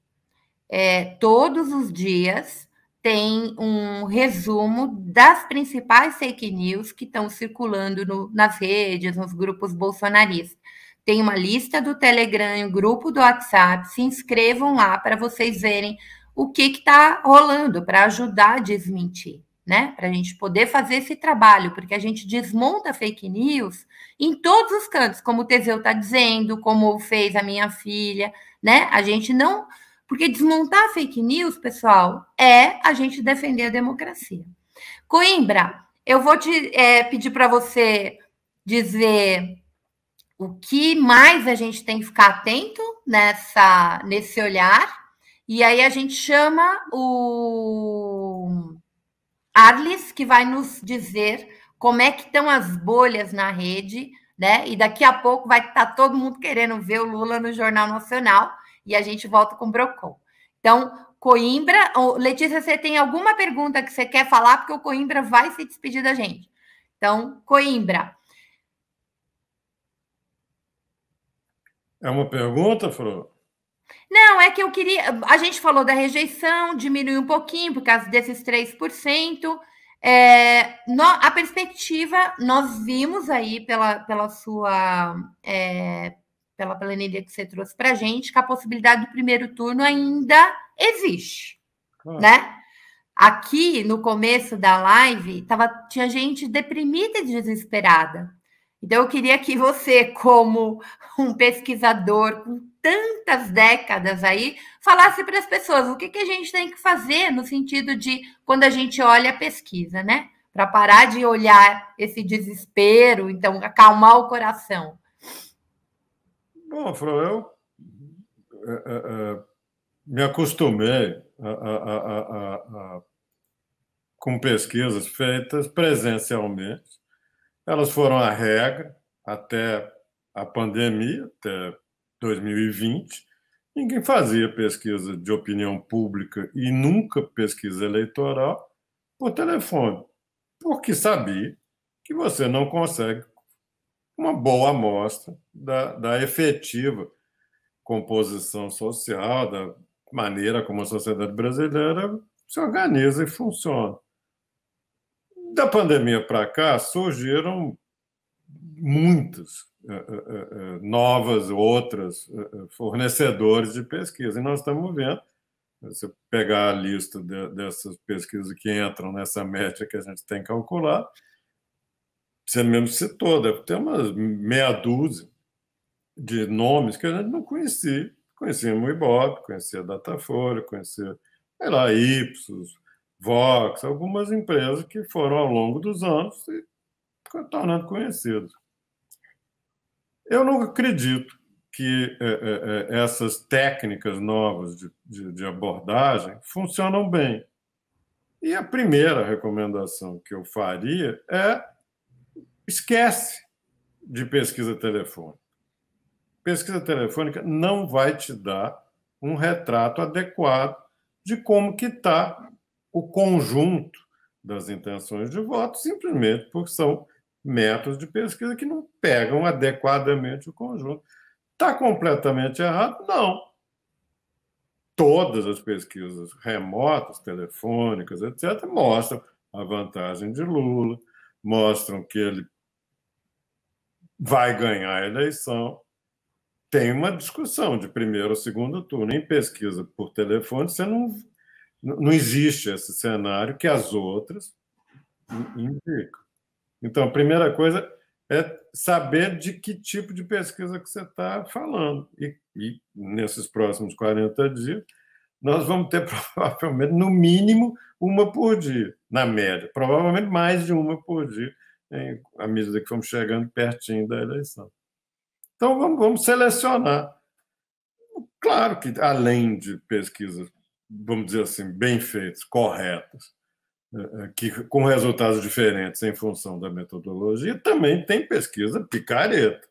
É, todos os dias tem um resumo das principais fake news que estão circulando no, nas redes, nos grupos bolsonaristas. Tem uma lista do Telegram, um grupo do WhatsApp. Se inscrevam lá para vocês verem o que está rolando para ajudar a desmentir né? Para a gente poder fazer esse trabalho, porque a gente desmonta fake news em todos os cantos, como o Teseu está dizendo, como fez a minha filha, né? A gente não. Porque desmontar fake news, pessoal, é a gente defender a democracia. Coimbra, eu vou te é, pedir para você dizer o que mais a gente tem que ficar atento nessa nesse olhar. E aí a gente chama o Arles, que vai nos dizer como é que estão as bolhas na rede, né? E daqui a pouco vai estar tá todo mundo querendo ver o Lula no Jornal Nacional e a gente volta com o Brocon. Então, Coimbra, Letícia, você tem alguma pergunta que você quer falar? Porque o Coimbra vai se despedir da gente. Então, Coimbra. É uma pergunta, Flor? Não, é que eu queria. A gente falou da rejeição, diminuiu um pouquinho por causa desses 3%. É, no, a perspectiva, nós vimos aí pela, pela sua. É, pela planilha que você trouxe para a gente, que a possibilidade do primeiro turno ainda existe, né? Aqui no começo da live, tava, tinha gente deprimida e desesperada, então, eu queria que você, como um pesquisador com tantas décadas aí, falasse para as pessoas o que, que a gente tem que fazer no sentido de quando a gente olha a pesquisa, né? Para parar de olhar esse desespero, então, acalmar o coração. Bom, Flor, eu é, é, é, me acostumei a, a, a, com pesquisas feitas presencialmente elas foram a regra até a pandemia, até 2020. Ninguém fazia pesquisa de opinião pública e nunca pesquisa eleitoral por telefone, porque sabia que você não consegue uma boa amostra da, da efetiva composição social, da maneira como a sociedade brasileira se organiza e funciona. Da pandemia para cá, surgiram muitas eh, eh, eh, novas, outras fornecedores de pesquisa. E nós estamos vendo, se eu pegar a lista de, dessas pesquisas que entram nessa média que a gente tem que calcular você mesmo citou, deve ter umas meia dúzia de nomes que a gente não conhecia. Conhecia o Ibope, conhecia a Datafolha, conhecia, sei lá, Ipsos, Vox, algumas empresas que foram ao longo dos anos se tornando conhecidas. Eu não acredito que é, é, essas técnicas novas de, de, de abordagem funcionam bem. E a primeira recomendação que eu faria é esquece de pesquisa telefônica. Pesquisa telefônica não vai te dar um retrato adequado de como que está o conjunto das intenções de voto, simplesmente porque são métodos de pesquisa que não pegam adequadamente o conjunto. Está completamente errado? Não. Todas as pesquisas remotas, telefônicas, etc., mostram a vantagem de Lula, mostram que ele vai ganhar a eleição. Tem uma discussão de primeiro ou segundo turno. Em pesquisa por telefone, você não não existe esse cenário que as outras indicam. Então, a primeira coisa é saber de que tipo de pesquisa que você está falando. E, e, nesses próximos 40 dias, nós vamos ter provavelmente, no mínimo, uma por dia, na média. Provavelmente mais de uma por dia, em, à medida que vamos chegando pertinho da eleição. Então, vamos, vamos selecionar. Claro que, além de pesquisas vamos dizer assim, bem feitas corretas eh, eh, que, com resultados diferentes em função da metodologia, também tem pesquisa picareta,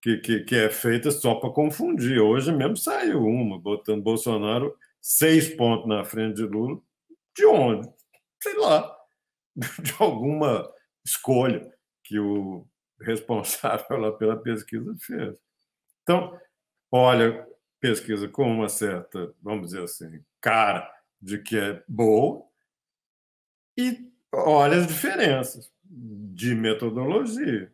que, que, que é feita só para confundir. Hoje mesmo saiu uma, botando Bolsonaro seis pontos na frente de Lula. De onde? Sei lá, de alguma escolha que o responsável pela pesquisa fez. Então, olha pesquisa com uma certa, vamos dizer assim, cara de que é boa e olha as diferenças de metodologia.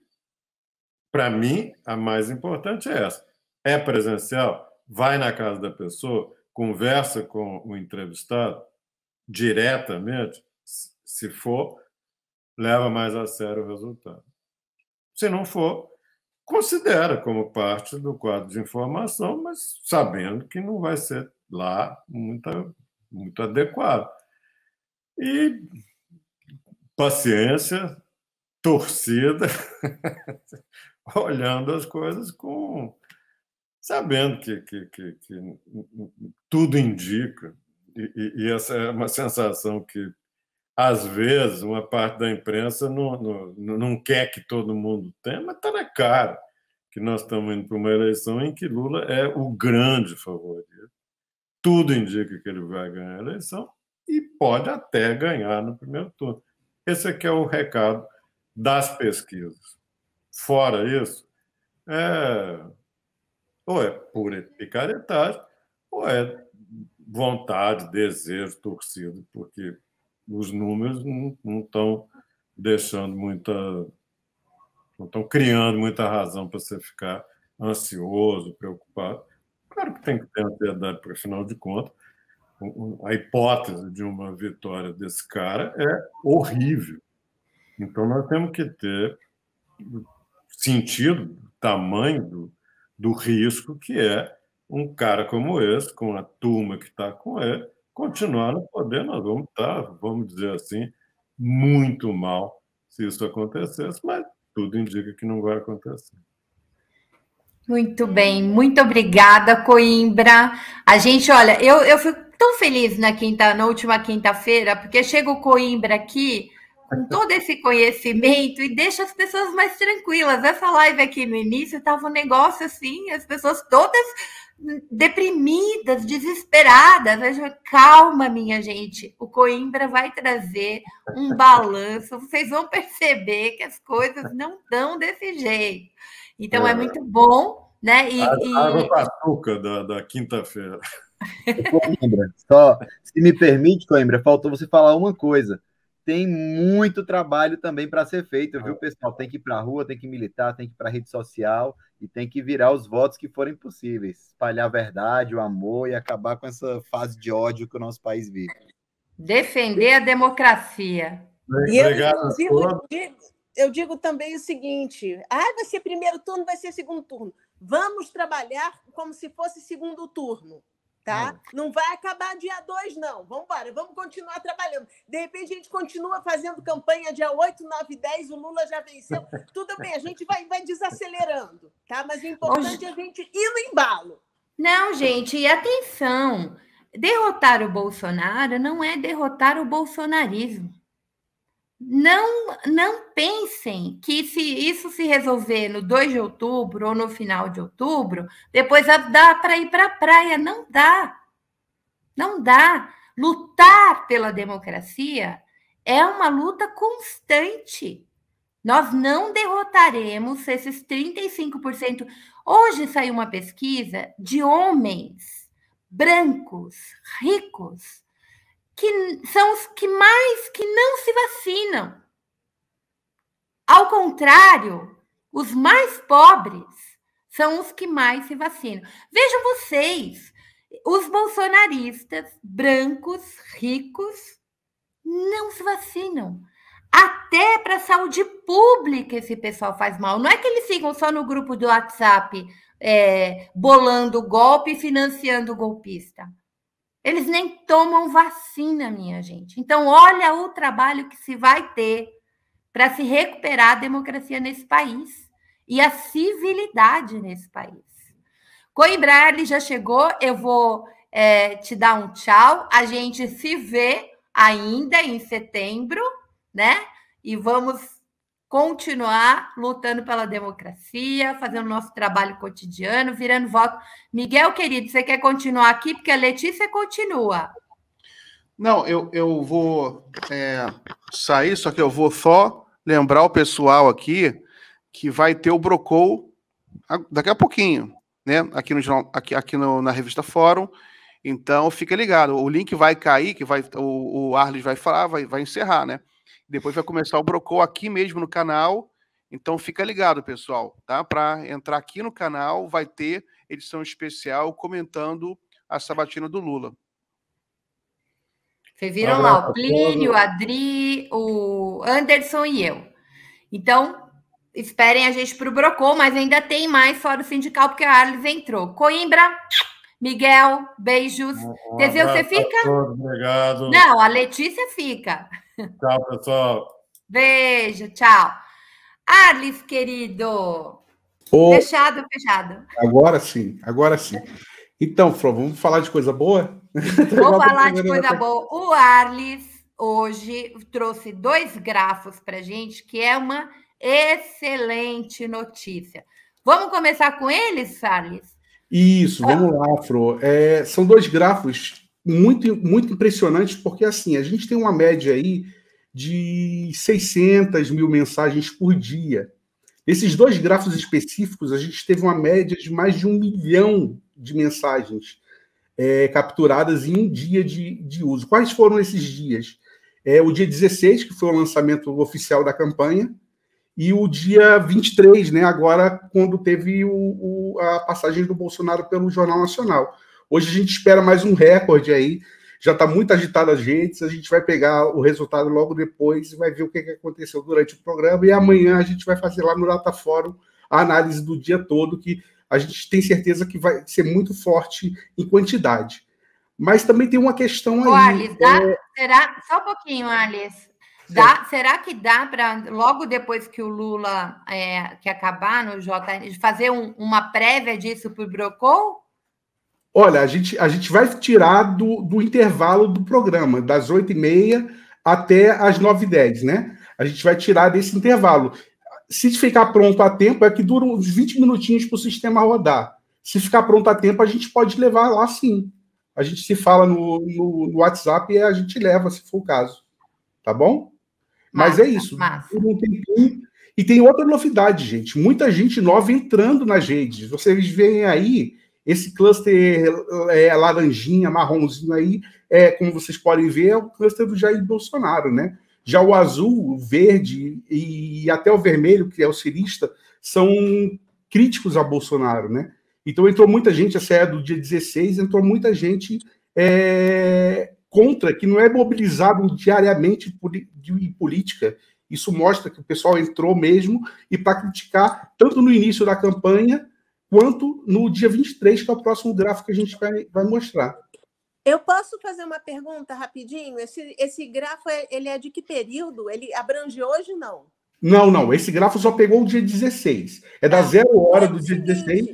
Para mim, a mais importante é essa. É presencial? Vai na casa da pessoa, conversa com o entrevistado diretamente. Se for, leva mais a sério o resultado. Se não for, considera como parte do quadro de informação, mas sabendo que não vai ser lá muito, muito adequado. E paciência, torcida, olhando as coisas com. sabendo que, que, que, que tudo indica. E, e, essa é uma sensação que, às vezes, uma parte da imprensa não, não, não quer que todo mundo tenha, mas está na cara que nós estamos indo para uma eleição em que Lula é o grande favorito tudo indica que ele vai ganhar a eleição e pode até ganhar no primeiro turno. Esse aqui é o recado das pesquisas. Fora isso, é, ou é pura picaretagem, ou é vontade, desejo, torcida, porque os números não estão deixando muita. não estão criando muita razão para você ficar ansioso, preocupado. Claro que tem que ter ansiedade, porque afinal de contas, a hipótese de uma vitória desse cara é horrível. Então nós temos que ter sentido, tamanho do, do risco que é um cara como esse, com a turma que está com ele, continuar no poder, nós vamos estar, tá, vamos dizer assim, muito mal se isso acontecesse, mas tudo indica que não vai acontecer. Muito bem, muito obrigada, Coimbra. A gente, olha, eu, eu fico tão feliz na quinta, na última quinta-feira, porque chega o Coimbra aqui com uhum. todo esse conhecimento e deixa as pessoas mais tranquilas. Essa live aqui no início estava um negócio assim, as pessoas todas deprimidas, desesperadas. calma, minha gente. O Coimbra vai trazer um balanço. Vocês vão perceber que as coisas não estão desse jeito. Então é, é muito bom, né? E, a, e... Água com açúcar da, da quinta-feira. Coimbra, só, se me permite, Coimbra, faltou você falar uma coisa. Tem muito trabalho também para ser feito, viu, pessoal? Tem que ir para a rua, tem que militar, tem que ir para a rede social e tem que virar os votos que forem possíveis. Espalhar a verdade, o amor e acabar com essa fase de ódio que o nosso país vive. Defender a democracia. Obrigado. Eu, eu digo também o seguinte: ah, vai ser primeiro turno, vai ser segundo turno. Vamos trabalhar como se fosse segundo turno. Tá? É. Não vai acabar dia 2, não. Vamos embora, vamos continuar trabalhando. De repente, a gente continua fazendo campanha dia 8, 9, 10, o Lula já venceu. Tudo bem, a gente vai, vai desacelerando, tá? Mas o importante Hoje... é a gente ir no embalo. Não, gente, e atenção: derrotar o Bolsonaro não é derrotar o bolsonarismo não, não pensem que se isso se resolver no 2 de outubro ou no final de outubro, depois dá para ir para a praia. Não dá. Não dá. Lutar pela democracia é uma luta constante. Nós não derrotaremos esses 35%. Hoje saiu uma pesquisa de homens brancos, ricos, que são os que mais que não se vacinam. Ao contrário, os mais pobres são os que mais se vacinam. Vejam vocês, os bolsonaristas brancos, ricos, não se vacinam. Até para a saúde pública esse pessoal faz mal. Não é que eles ficam só no grupo do WhatsApp é, bolando golpe e financiando o golpista. Eles nem tomam vacina, minha gente. Então, olha o trabalho que se vai ter para se recuperar a democracia nesse país e a civilidade nesse país. Coimbra ele já chegou, eu vou é, te dar um tchau. A gente se vê ainda em setembro, né? E vamos continuar lutando pela democracia, fazendo nosso trabalho cotidiano, virando voto. Miguel, querido, você quer continuar aqui? Porque a Letícia continua. Não, eu, eu vou é, sair, só que eu vou só lembrar o pessoal aqui que vai ter o Brocou daqui a pouquinho, né? Aqui, no, aqui, aqui no, na revista Fórum. Então, fica ligado. O link vai cair, que vai, o, o Arles vai falar, vai, vai encerrar, né? Depois vai começar o Brocou aqui mesmo no canal. Então fica ligado, pessoal, tá? Para entrar aqui no canal vai ter edição especial comentando a sabatina do Lula. Vocês viram lá o Plínio, o Adri, o Anderson e eu. Então, esperem a gente para o Brocô, mas ainda tem mais fora o sindical, porque a Arles entrou. Coimbra, Miguel, beijos. Um você fica? Todos, obrigado. Não, a Letícia fica. Tchau, pessoal. Beijo, tchau. Arlif, querido. fechado, fechado. Agora sim, agora sim. Então, Flor, vamos falar de coisa boa? Vou falar de coisa boa. O Arlis hoje trouxe dois grafos para gente, que é uma excelente notícia. Vamos começar com eles, Arlis? Isso, vamos lá, Fro. É, são dois grafos muito, muito impressionante, porque assim, a gente tem uma média aí de 600 mil mensagens por dia. Esses dois grafos específicos, a gente teve uma média de mais de um milhão de mensagens é, capturadas em um dia de, de uso. Quais foram esses dias? É, o dia 16, que foi o lançamento oficial da campanha, e o dia 23, né, agora, quando teve o, o, a passagem do Bolsonaro pelo Jornal Nacional. Hoje a gente espera mais um recorde aí. Já está muito agitada a gente. A gente vai pegar o resultado logo depois e vai ver o que, aconteceu durante o programa. E amanhã a gente vai fazer lá no Data Fórum a análise do dia todo, que a gente tem certeza que vai ser muito forte em quantidade. Mas também tem uma questão Ô, aí. Alice, dá, é... será, só um pouquinho, Alice. Dá, será que dá para, logo depois que o Lula é, que acabar no JN, fazer um, uma prévia disso para o Brocou? Olha, a gente, a gente vai tirar do, do intervalo do programa, das 8h30 até as 9h10, né? A gente vai tirar desse intervalo. Se ficar pronto a tempo, é que dura uns 20 minutinhos para o sistema rodar. Se ficar pronto a tempo, a gente pode levar lá sim. A gente se fala no, no, no WhatsApp e a gente leva, se for o caso. Tá bom? Mas é isso. E tem outra novidade, gente. Muita gente nova entrando nas redes. Vocês veem aí esse cluster é, é, laranjinha, marronzinho aí, é, como vocês podem ver, é o cluster do Jair Bolsonaro, né? Já o azul, o verde e até o vermelho, que é o cirista, são críticos a Bolsonaro, né? Então entrou muita gente, essa é do dia 16, entrou muita gente é, contra, que não é mobilizado diariamente em política. Isso mostra que o pessoal entrou mesmo e para criticar, tanto no início da campanha quanto no dia 23, que é o próximo gráfico que a gente vai, vai mostrar. Eu posso fazer uma pergunta rapidinho? Esse, esse gráfico é, ele é de que período? Ele abrange hoje não? Não, não. Esse gráfico só pegou o dia 16. É da ah, zero hora é do dia 16.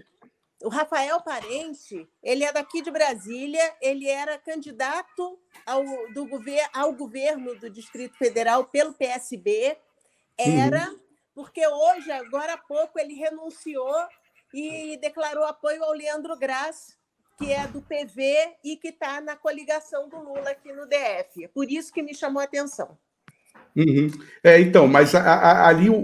O Rafael Parente, ele é daqui de Brasília, ele era candidato ao, do gover, ao governo do Distrito Federal pelo PSB. Era, uhum. porque hoje, agora há pouco, ele renunciou e declarou apoio ao Leandro Graz, que é do PV e que está na coligação do Lula aqui no DF. Por isso que me chamou a atenção. Uhum. É, então, mas a, a, ali o,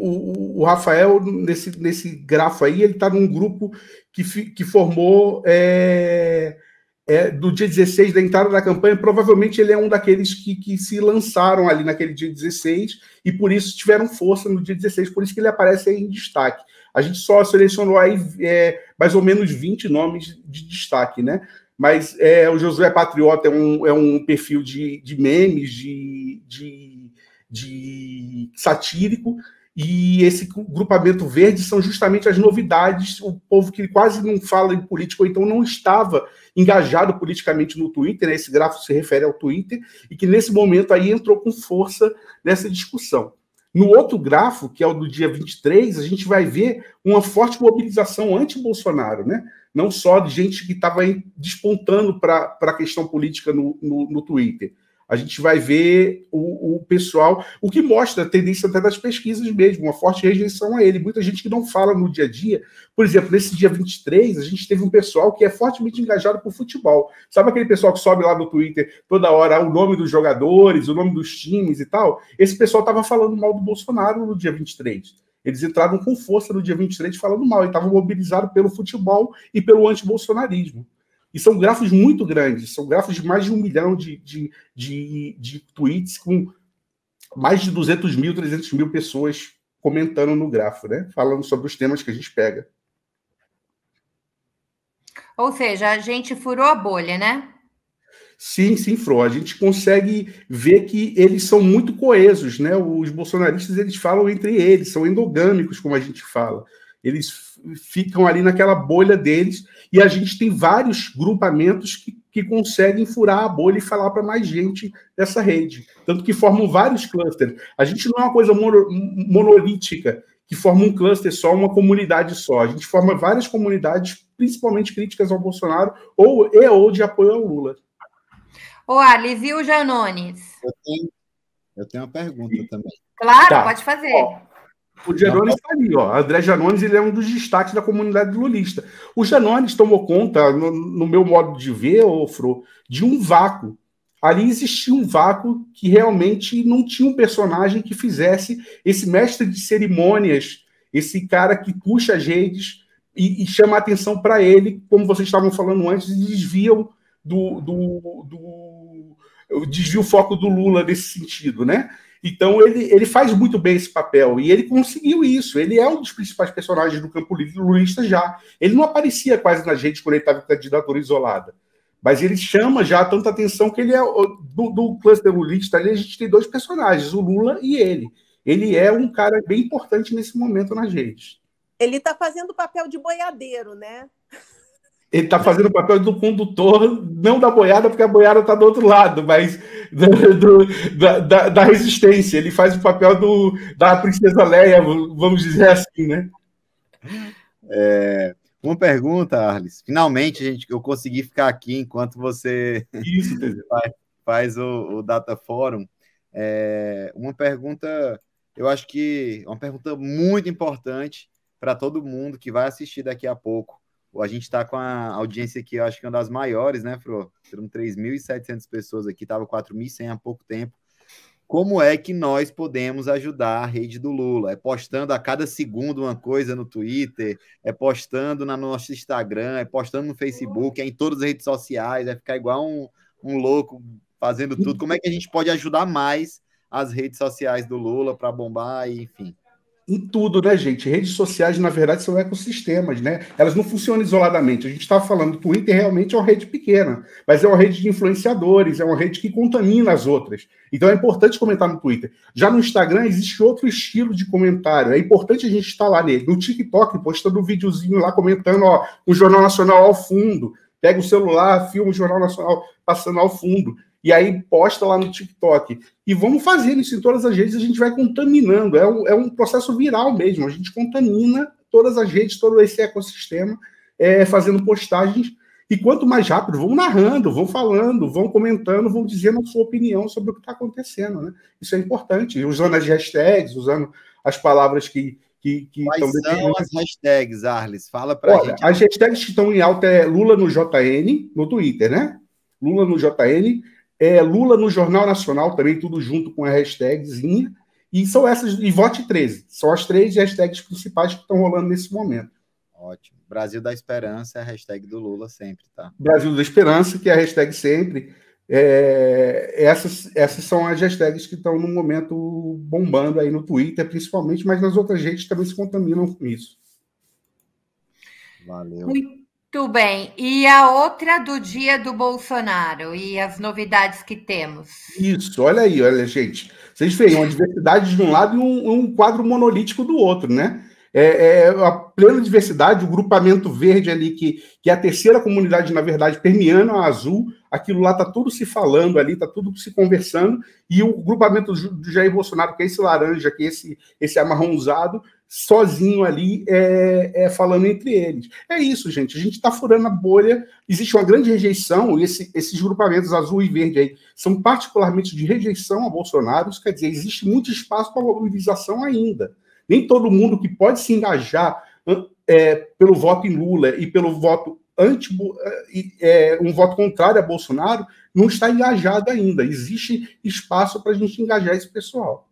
o, Rafael, nesse, nesse grafo aí, ele está num grupo que, fi, que formou é, é, do dia 16 da entrada da campanha. Provavelmente ele é um daqueles que, que se lançaram ali naquele dia 16 e por isso tiveram força no dia 16, por isso que ele aparece aí em destaque. A gente só selecionou aí é, mais ou menos 20 nomes de destaque, né? Mas é, o Josué Patriota é um, é um perfil de, de memes, de, de, de satírico, e esse grupamento verde são justamente as novidades, o povo que quase não fala em política, ou então não estava engajado politicamente no Twitter, né? esse gráfico se refere ao Twitter, e que nesse momento aí entrou com força nessa discussão. No outro grafo, que é o do dia 23, a gente vai ver uma forte mobilização anti-Bolsonaro, né? não só de gente que estava despontando para a questão política no, no, no Twitter, a gente vai ver o, o, pessoal, o que mostra a tendência até das pesquisas mesmo, uma forte rejeição a ele. Muita gente que não fala no dia a dia. Por exemplo, nesse dia 23, a gente teve um pessoal que é fortemente engajado por futebol. Sabe aquele pessoal que sobe lá no Twitter toda hora o nome dos jogadores, o nome dos times e tal? Esse pessoal estava falando mal do Bolsonaro no dia 23. Eles entraram com força no dia 23 falando mal e estavam mobilizados pelo futebol e pelo antibolsonarismo. E são grafos muito grandes, são grafos de mais de um milhão de, de, de, de tweets com mais de 200 mil, 300 mil pessoas comentando no grafo, né? Falando sobre os temas que a gente pega. Ou seja, a gente furou a bolha, né? Sim, sim, Fro. A gente consegue ver que eles são muito coesos, né? Os bolsonaristas eles falam entre eles, são endogâmicos, como a gente fala. Eles ficam ali naquela bolha deles, e a gente tem vários grupamentos que, que conseguem furar a bolha e falar para mais gente dessa rede. Tanto que formam vários clusters. A gente não é uma coisa monolítica, que forma um cluster só, uma comunidade só. A gente forma várias comunidades, principalmente críticas ao Bolsonaro ou e ou de apoio ao Lula. O Ali, viu, Janones? Eu tenho, eu tenho uma pergunta também. Claro, tá. pode fazer. Ó, o Janones está ali, ó. André Janones ele é um dos destaques da comunidade lulista. O Janones tomou conta, no, no meu modo de ver, Ofro, de um vácuo. Ali existia um vácuo que realmente não tinha um personagem que fizesse esse mestre de cerimônias, esse cara que puxa as redes e, e chama a atenção para ele, como vocês estavam falando antes, e desviam do, do, do desvia o foco do Lula nesse sentido, né? Então ele, ele faz muito bem esse papel e ele conseguiu isso. Ele é um dos principais personagens do campo lulista já. Ele não aparecia quase na gente quando ele estava com candidatura isolada. Mas ele chama já tanta atenção que ele é do, do cluster lulista. Ali a gente tem dois personagens, o Lula e ele. Ele é um cara bem importante nesse momento na gente Ele está fazendo o papel de boiadeiro, né? ele está fazendo o papel do condutor, não da boiada, porque a boiada está do outro lado, mas do, do, da, da, resistência. Ele faz o papel do, da princesa Leia, vamos dizer assim, né? É, uma pergunta, Arles. Finalmente, gente, eu consegui ficar aqui enquanto você Isso, faz, faz o, o, Data Forum. É, uma pergunta, eu acho que é uma pergunta muito importante para todo mundo que vai assistir daqui a pouco a gente está com a audiência aqui, eu acho que é uma das maiores, né, Fro? Temos 3.700 pessoas aqui, estava 4.100 há pouco tempo. Como é que nós podemos ajudar a rede do Lula? É postando a cada segundo uma coisa no Twitter, é postando no nosso Instagram, é postando no Facebook, é em todas as redes sociais, é ficar igual um, um louco fazendo tudo. Como é que a gente pode ajudar mais as redes sociais do Lula para bombar, e, enfim? em tudo, né, gente? Redes sociais, na verdade, são ecossistemas, né? Elas não funcionam isoladamente. A gente está falando, Twitter realmente é uma rede pequena, mas é uma rede de influenciadores, é uma rede que contamina as outras. Então é importante comentar no Twitter. Já no Instagram existe outro estilo de comentário. É importante a gente estar tá lá nele. No TikTok, postando um videozinho lá comentando, ó, o Jornal Nacional ao fundo. Pega o celular, filma o Jornal Nacional passando ao fundo e aí posta lá no TikTok. E vamos fazendo isso em todas as redes, a gente vai contaminando. É um, é um processo viral mesmo, a gente contamina todas as redes, todo esse ecossistema, é, fazendo postagens. E quanto mais rápido, vão narrando, vão falando, vão comentando, vão dizendo a sua opinião sobre o que está acontecendo. Né? Isso é importante, usando as hashtags, usando as palavras que, que, que Quais são as hashtags, Arles? Fala para gente. As hashtags que estão em alta é Lula no JN, no Twitter, né? Lula no JN, é, Lula no Jornal Nacional, também tudo junto com a hashtagzinha. E são essas, e vote 13. São as três hashtags principais que estão rolando nesse momento. Ótimo. Brasil da Esperança é a hashtag do Lula sempre, tá? Brasil da Esperança, que é a hashtag sempre. É, essas, essas são as hashtags que estão no momento bombando aí no Twitter, principalmente, mas nas outras redes também se contaminam com isso. Valeu. Muito muito bem. E a outra do dia do Bolsonaro e as novidades que temos. Isso, olha aí, olha, gente. Vocês veem uma diversidade de um lado e um, um quadro monolítico do outro, né? É, é, a plena diversidade, o grupamento verde ali, que, que é a terceira comunidade, na verdade, permeando a azul, aquilo lá está tudo se falando ali, está tudo se conversando, e o grupamento do Jair Bolsonaro, que é esse laranja, que é esse, esse amarronzado, sozinho ali é, é, falando entre eles. É isso, gente. A gente está furando a bolha. Existe uma grande rejeição, e esse, esses grupamentos azul e verde aí são particularmente de rejeição a Bolsonaro. Isso quer dizer, existe muito espaço para mobilização ainda. Nem todo mundo que pode se engajar é, pelo voto em Lula e pelo voto anti, é, é, um voto contrário a Bolsonaro não está engajado ainda. Existe espaço para a gente engajar esse pessoal.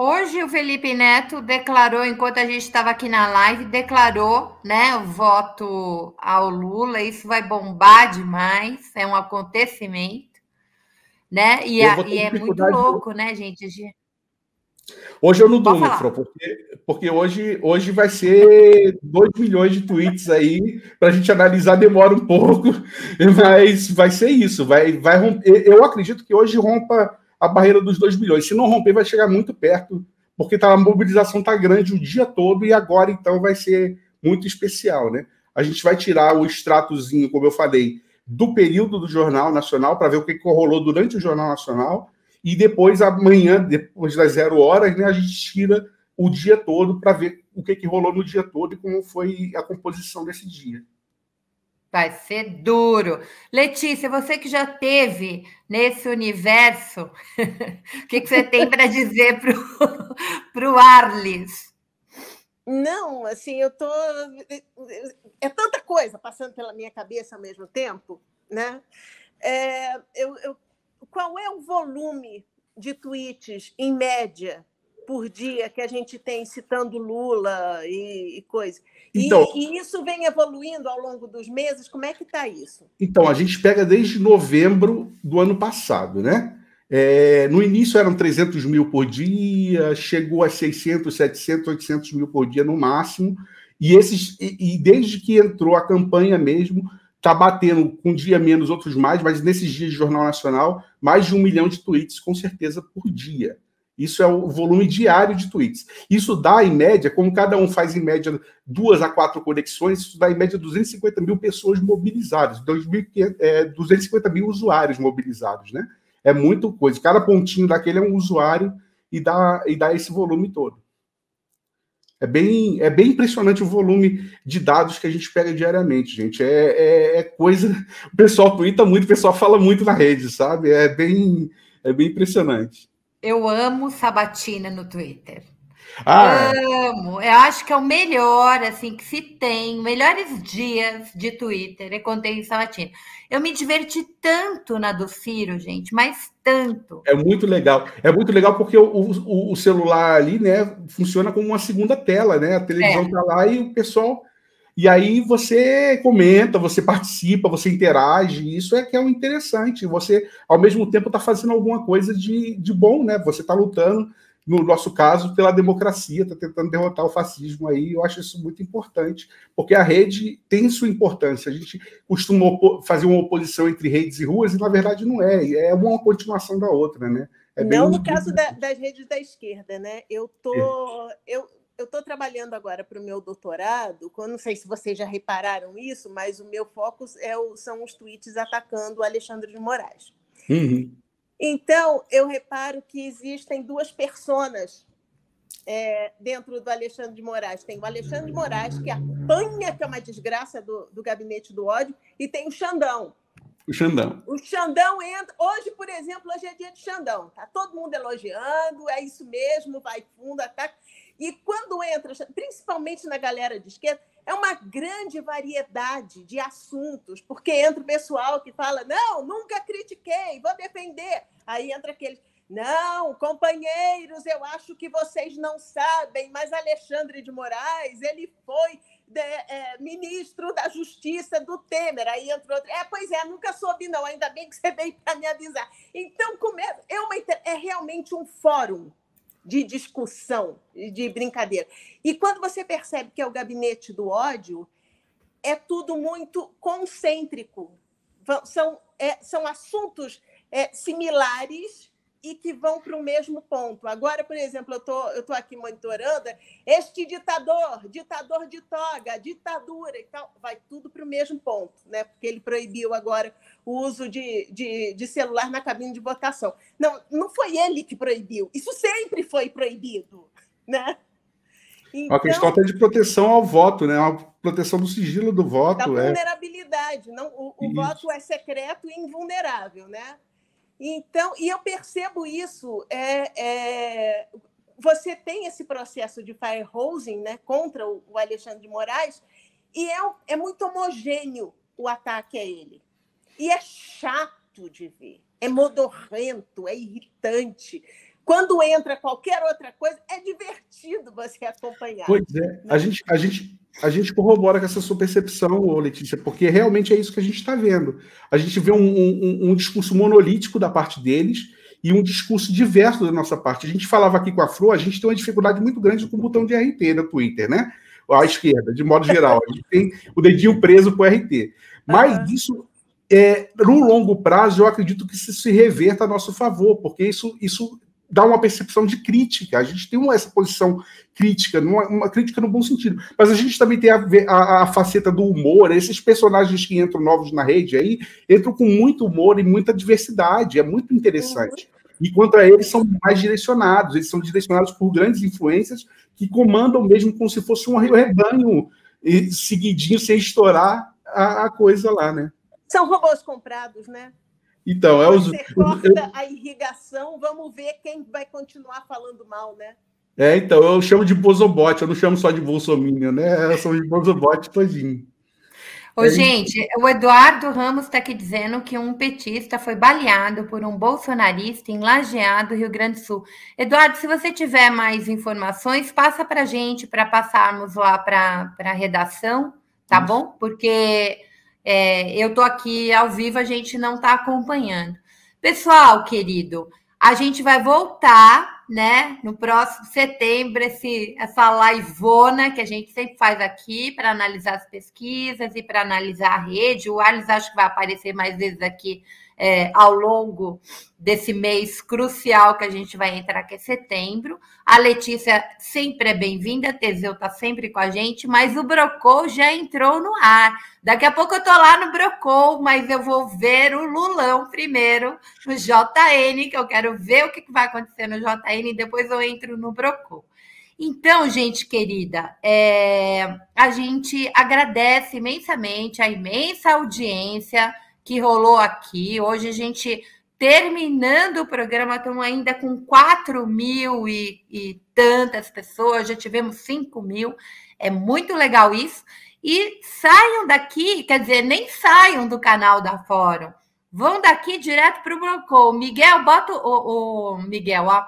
Hoje o Felipe Neto declarou, enquanto a gente estava aqui na live, declarou, né, o voto ao Lula. Isso vai bombar demais, é um acontecimento, né? E, a, e é muito louco, né, gente? Hoje eu não dou, Fro, porque, porque hoje, hoje vai ser 2 milhões de tweets aí, para a gente analisar demora um pouco, mas vai ser isso. Vai, vai romper, eu acredito que hoje rompa a barreira dos 2 bilhões. Se não romper, vai chegar muito perto, porque tá, a mobilização está grande o dia todo e agora, então, vai ser muito especial. Né? A gente vai tirar o extratozinho, como eu falei, do período do Jornal Nacional para ver o que rolou durante o Jornal Nacional e depois, amanhã, depois das zero horas, né, a gente tira o dia todo para ver o que, que rolou no dia todo e como foi a composição desse dia. Vai ser duro. Letícia, você que já teve nesse universo, o que, que, você tem para dizer para o Arles? Não, assim, eu tô. É tanta coisa passando pela minha cabeça ao mesmo tempo, né? É, eu, eu... Qual é o volume de tweets, em média, por dia que a gente tem citando Lula e, e coisa. Então, e, e, isso vem evoluindo ao longo dos meses? Como é que está isso? Então, a gente pega desde novembro do ano passado, né? É, no início eram 300 mil por dia, chegou a 600, 700, 800 mil por dia no máximo. E, esses, e, e desde que entrou a campanha mesmo, tá batendo com um dia menos, outros mais, mas nesses dias de Jornal Nacional, mais de um milhão de tweets, com certeza, por dia. Isso é o volume diário de tweets. Isso dá, em média, como cada um faz em média duas a quatro conexões, isso dá em média 250 mil pessoas mobilizadas, 250 é, mil usuários mobilizados, né? É muita coisa. Cada pontinho daquele é um usuário e dá, e dá esse volume todo. É bem, é bem impressionante o volume de dados que a gente pega diariamente, gente. É, é, é coisa. O pessoal twitta muito, o pessoal fala muito na rede, sabe? É bem, é bem impressionante. Eu amo Sabatina no Twitter. Ah. É. Amo. Eu acho que é o melhor, assim, que se tem. Melhores dias de Twitter é quando tem Sabatina. Eu me diverti tanto na do Ciro, gente, mas tanto. É muito legal. É muito legal porque o, o, o celular ali, né, funciona como uma segunda tela, né? A televisão é. tá lá e o pessoal e aí você comenta, você participa, você interage, isso é que é o interessante. Você, ao mesmo tempo, está fazendo alguma coisa de, de bom, né? Você está lutando, no nosso caso, pela democracia, está tentando derrotar o fascismo aí. Eu acho isso muito importante, porque a rede tem sua importância. A gente costuma fazer uma oposição entre redes e ruas, e na verdade não é, é uma continuação da outra, né? É não no caso da, das redes da esquerda, né? Eu tô. É. Eu, eu estou trabalhando agora para o meu doutorado, não sei se vocês já repararam isso, mas o meu foco é o, são os tweets atacando o Alexandre de Moraes. Uhum. Então, eu reparo que existem duas personas é, dentro do Alexandre de Moraes. Tem o Alexandre de Moraes, que apanha, que é uma desgraça do, do gabinete do ódio, e tem o Xandão. O Xandão. O Xandão entra. Hoje, por exemplo, hoje é dia de Xandão. Tá todo mundo elogiando, é isso mesmo, vai fundo, ataca. Tá? E quando entra, principalmente na galera de esquerda, é uma grande variedade de assuntos, porque entra o pessoal que fala: não, nunca critiquei, vou defender. Aí entra aquele Não, companheiros, eu acho que vocês não sabem, mas Alexandre de Moraes, ele foi de, é, ministro da Justiça do Temer. Aí entrou outro. É, pois é, nunca soube, não. Ainda bem que você veio para me avisar. Então, começa. É, é realmente um fórum de discussão, de brincadeira. E quando você percebe que é o gabinete do ódio, é tudo muito concêntrico. São, é, são assuntos é, similares e que vão para o mesmo ponto. Agora, por exemplo, eu tô, estou tô aqui monitorando este ditador, ditador de toga, ditadura e tal, vai tudo para o mesmo ponto, né? porque ele proibiu agora o uso de, de, de, celular na cabine de votação. Não, não foi ele que proibiu, isso sempre foi proibido. Né? Então, a questão até de proteção ao voto, né? a proteção do sigilo do voto. Da é. vulnerabilidade. É... Não, o, o voto é secreto e invulnerável, né? Então, e eu percebo isso. É, é, você tem esse processo de firehosing, né, contra o, o Alexandre de Moraes, e é, é muito homogêneo o ataque a ele. E é chato de ver, é modorrento, é irritante quando entra qualquer outra coisa, é divertido você acompanhar. Pois é, a né? gente, a gente, a gente corrobora com essa sua percepção, Letícia, porque realmente é isso que a gente está vendo. A gente vê um, um, um, discurso monolítico da parte deles e um discurso diverso da nossa parte. A gente falava aqui com a Fro, a gente tem uma dificuldade muito grande com o botão de RT no Twitter, né? À esquerda, de modo geral. A gente tem o dedinho preso para o RT. Mas uhum. isso é, no longo prazo, eu acredito que isso se reverta a nosso favor, porque isso, isso dá uma percepção de crítica. A gente tem uma, essa posição crítica, uma, uma, crítica no bom sentido. Mas a gente também tem a, a, a, faceta do humor. Esses personagens que entram novos na rede aí entram com muito humor e muita diversidade. É muito interessante. Uhum. E quanto a eles, são mais direcionados. Eles são direcionados por grandes influências que comandam mesmo como se fosse um rebanho seguidinho, sem estourar a, a coisa lá, né? São robôs comprados, né? Então, é os. corta a irrigação, vamos ver quem vai continuar falando mal, né? É, então, eu chamo de Bozobote, eu não chamo só de Bolsominion, né? Eu sou de Bozobote todinho. Ô, é gente, isso. o Eduardo Ramos está aqui dizendo que um petista foi baleado por um bolsonarista em Lajeado, Rio Grande do Sul. Eduardo, se você tiver mais informações, passa para gente para passarmos lá para a redação, tá isso. bom? Porque é, eu estou aqui ao vivo, a gente não está acompanhando. Pessoal, querido, a gente vai voltar, né, no próximo setembro, esse, essa liveona que a gente sempre faz aqui para analisar as pesquisas e para analisar a rede. O Alice acho que vai aparecer mais vezes aqui é, ao longo desse mês crucial que a gente vai entrar, que é setembro. A Letícia sempre é bem-vinda, Teseu está sempre com a gente, mas o Brocou já entrou no ar. Daqui a pouco eu estou lá no Brocou, mas eu vou ver o Lulão primeiro, no JN, que eu quero ver o que vai acontecer no JN, e depois eu entro no Brocou. Então, gente querida, é, a gente agradece imensamente a imensa audiência que rolou aqui. Hoje a gente terminando o programa, estamos ainda com 4 mil e, e tantas pessoas, já tivemos 5 mil, é muito legal isso. E saiam daqui, quer dizer, nem saiam do canal da Fórum, vão daqui direto para o Brocou. Miguel, bota o, o Miguel, ó.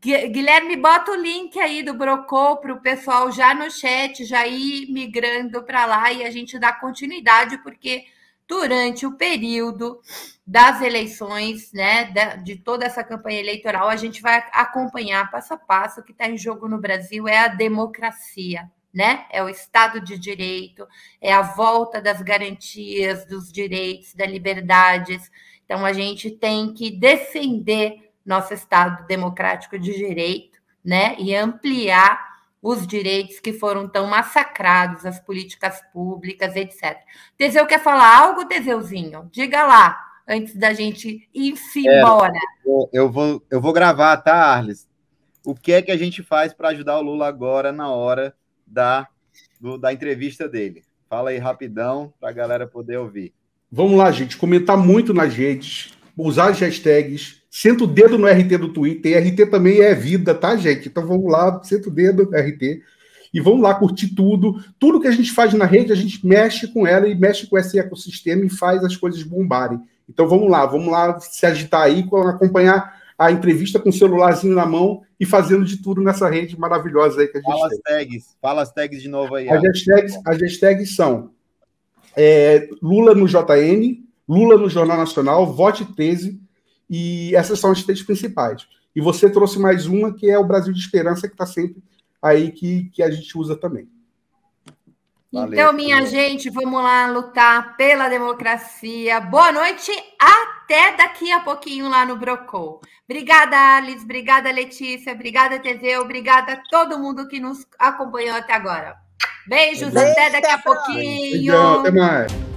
Guilherme, bota o link aí do Brocou para o pessoal já no chat, já ir migrando para lá e a gente dá continuidade, porque durante o período das eleições, né, de toda essa campanha eleitoral, a gente vai acompanhar passo a passo o que está em jogo no Brasil é a democracia, né? É o Estado de Direito, é a volta das garantias, dos direitos, das liberdades. Então a gente tem que defender nosso Estado democrático de direito, né, e ampliar os direitos que foram tão massacrados, as políticas públicas, etc. Teseu quer falar algo, Teseuzinho? Diga lá, antes da gente ir é, embora. Eu, eu, vou, eu vou gravar, tá, Arles? O que é que a gente faz para ajudar o Lula agora, na hora da, do, da entrevista dele? Fala aí rapidão para a galera poder ouvir. Vamos lá, gente. Comentar muito nas redes, usar as hashtags, senta o dedo no RT do Twitter, RT também é vida, tá, gente? Então vamos lá, senta o dedo no RT, e vamos lá curtir tudo. Tudo que a gente faz na rede, a gente mexe com ela e mexe com esse ecossistema e faz as coisas bombarem. Então vamos lá, vamos lá se agitar aí, acompanhar a entrevista com o celularzinho na mão e fazendo de tudo nessa rede maravilhosa aí que a gente fala tem. As tags, fala as tags de novo aí. As hashtags, as hashtags são é, Lula no JN, Lula no Jornal Nacional, Vote 13, e essas são as três principais. E você trouxe mais uma, que é o Brasil de Esperança, que está sempre aí, que, que a gente usa também. Valeu, então, minha valeu. gente, vamos lá lutar pela democracia. Boa noite, até daqui a pouquinho lá no Brocou. Obrigada, Alice, obrigada, Letícia, obrigada, TV, obrigada a todo mundo que nos acompanhou até agora. Beijos, Beijo, até daqui a pouquinho. Beijão, até mais.